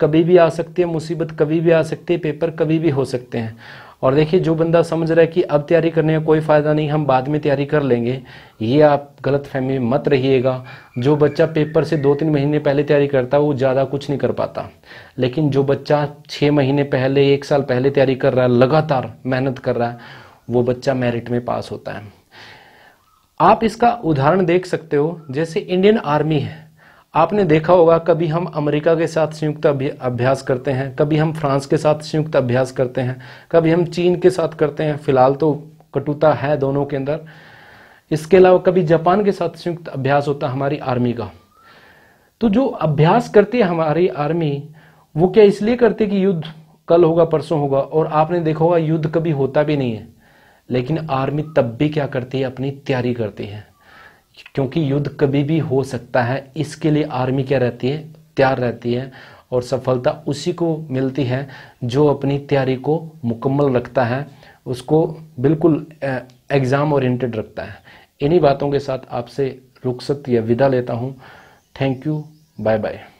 कभी भी आ सकती है मुसीबत कभी भी आ सकती है पेपर कभी भी हो सकते हैं और देखिए जो बंदा समझ रहा है कि अब तैयारी करने का कोई फ़ायदा नहीं हम बाद में तैयारी कर लेंगे ये आप गलत फहमी में मत रहिएगा जो बच्चा पेपर से दो तीन महीने पहले तैयारी करता है वो ज़्यादा कुछ नहीं कर पाता लेकिन जो बच्चा छः महीने पहले एक साल पहले तैयारी कर रहा है लगातार मेहनत कर रहा है वो बच्चा मेरिट में पास होता है आप इसका उदाहरण देख सकते हो जैसे इंडियन आर्मी है आपने देखा होगा कभी हम अमेरिका के साथ संयुक्त अभ्यास करते हैं कभी हम फ्रांस के साथ संयुक्त अभ्यास करते हैं कभी हम चीन के साथ करते हैं फिलहाल तो कटुता है दोनों के अंदर इसके अलावा कभी जापान के साथ संयुक्त अभ्यास होता है हमारी आर्मी का तो जो अभ्यास करती है हमारी आर्मी वो क्या इसलिए करती है कि युद्ध कल होगा परसों होगा और आपने देखा होगा युद्ध कभी होता भी नहीं है लेकिन आर्मी तब भी क्या करती है अपनी तैयारी करती है क्योंकि युद्ध कभी भी हो सकता है इसके लिए आर्मी क्या रहती है तैयार रहती है और सफलता उसी को मिलती है जो अपनी तैयारी को मुकम्मल रखता है उसको बिल्कुल एग्ज़ाम ओरिएंटेड रखता है इन्हीं बातों के साथ आपसे रुखसत या विदा लेता हूँ थैंक यू बाय बाय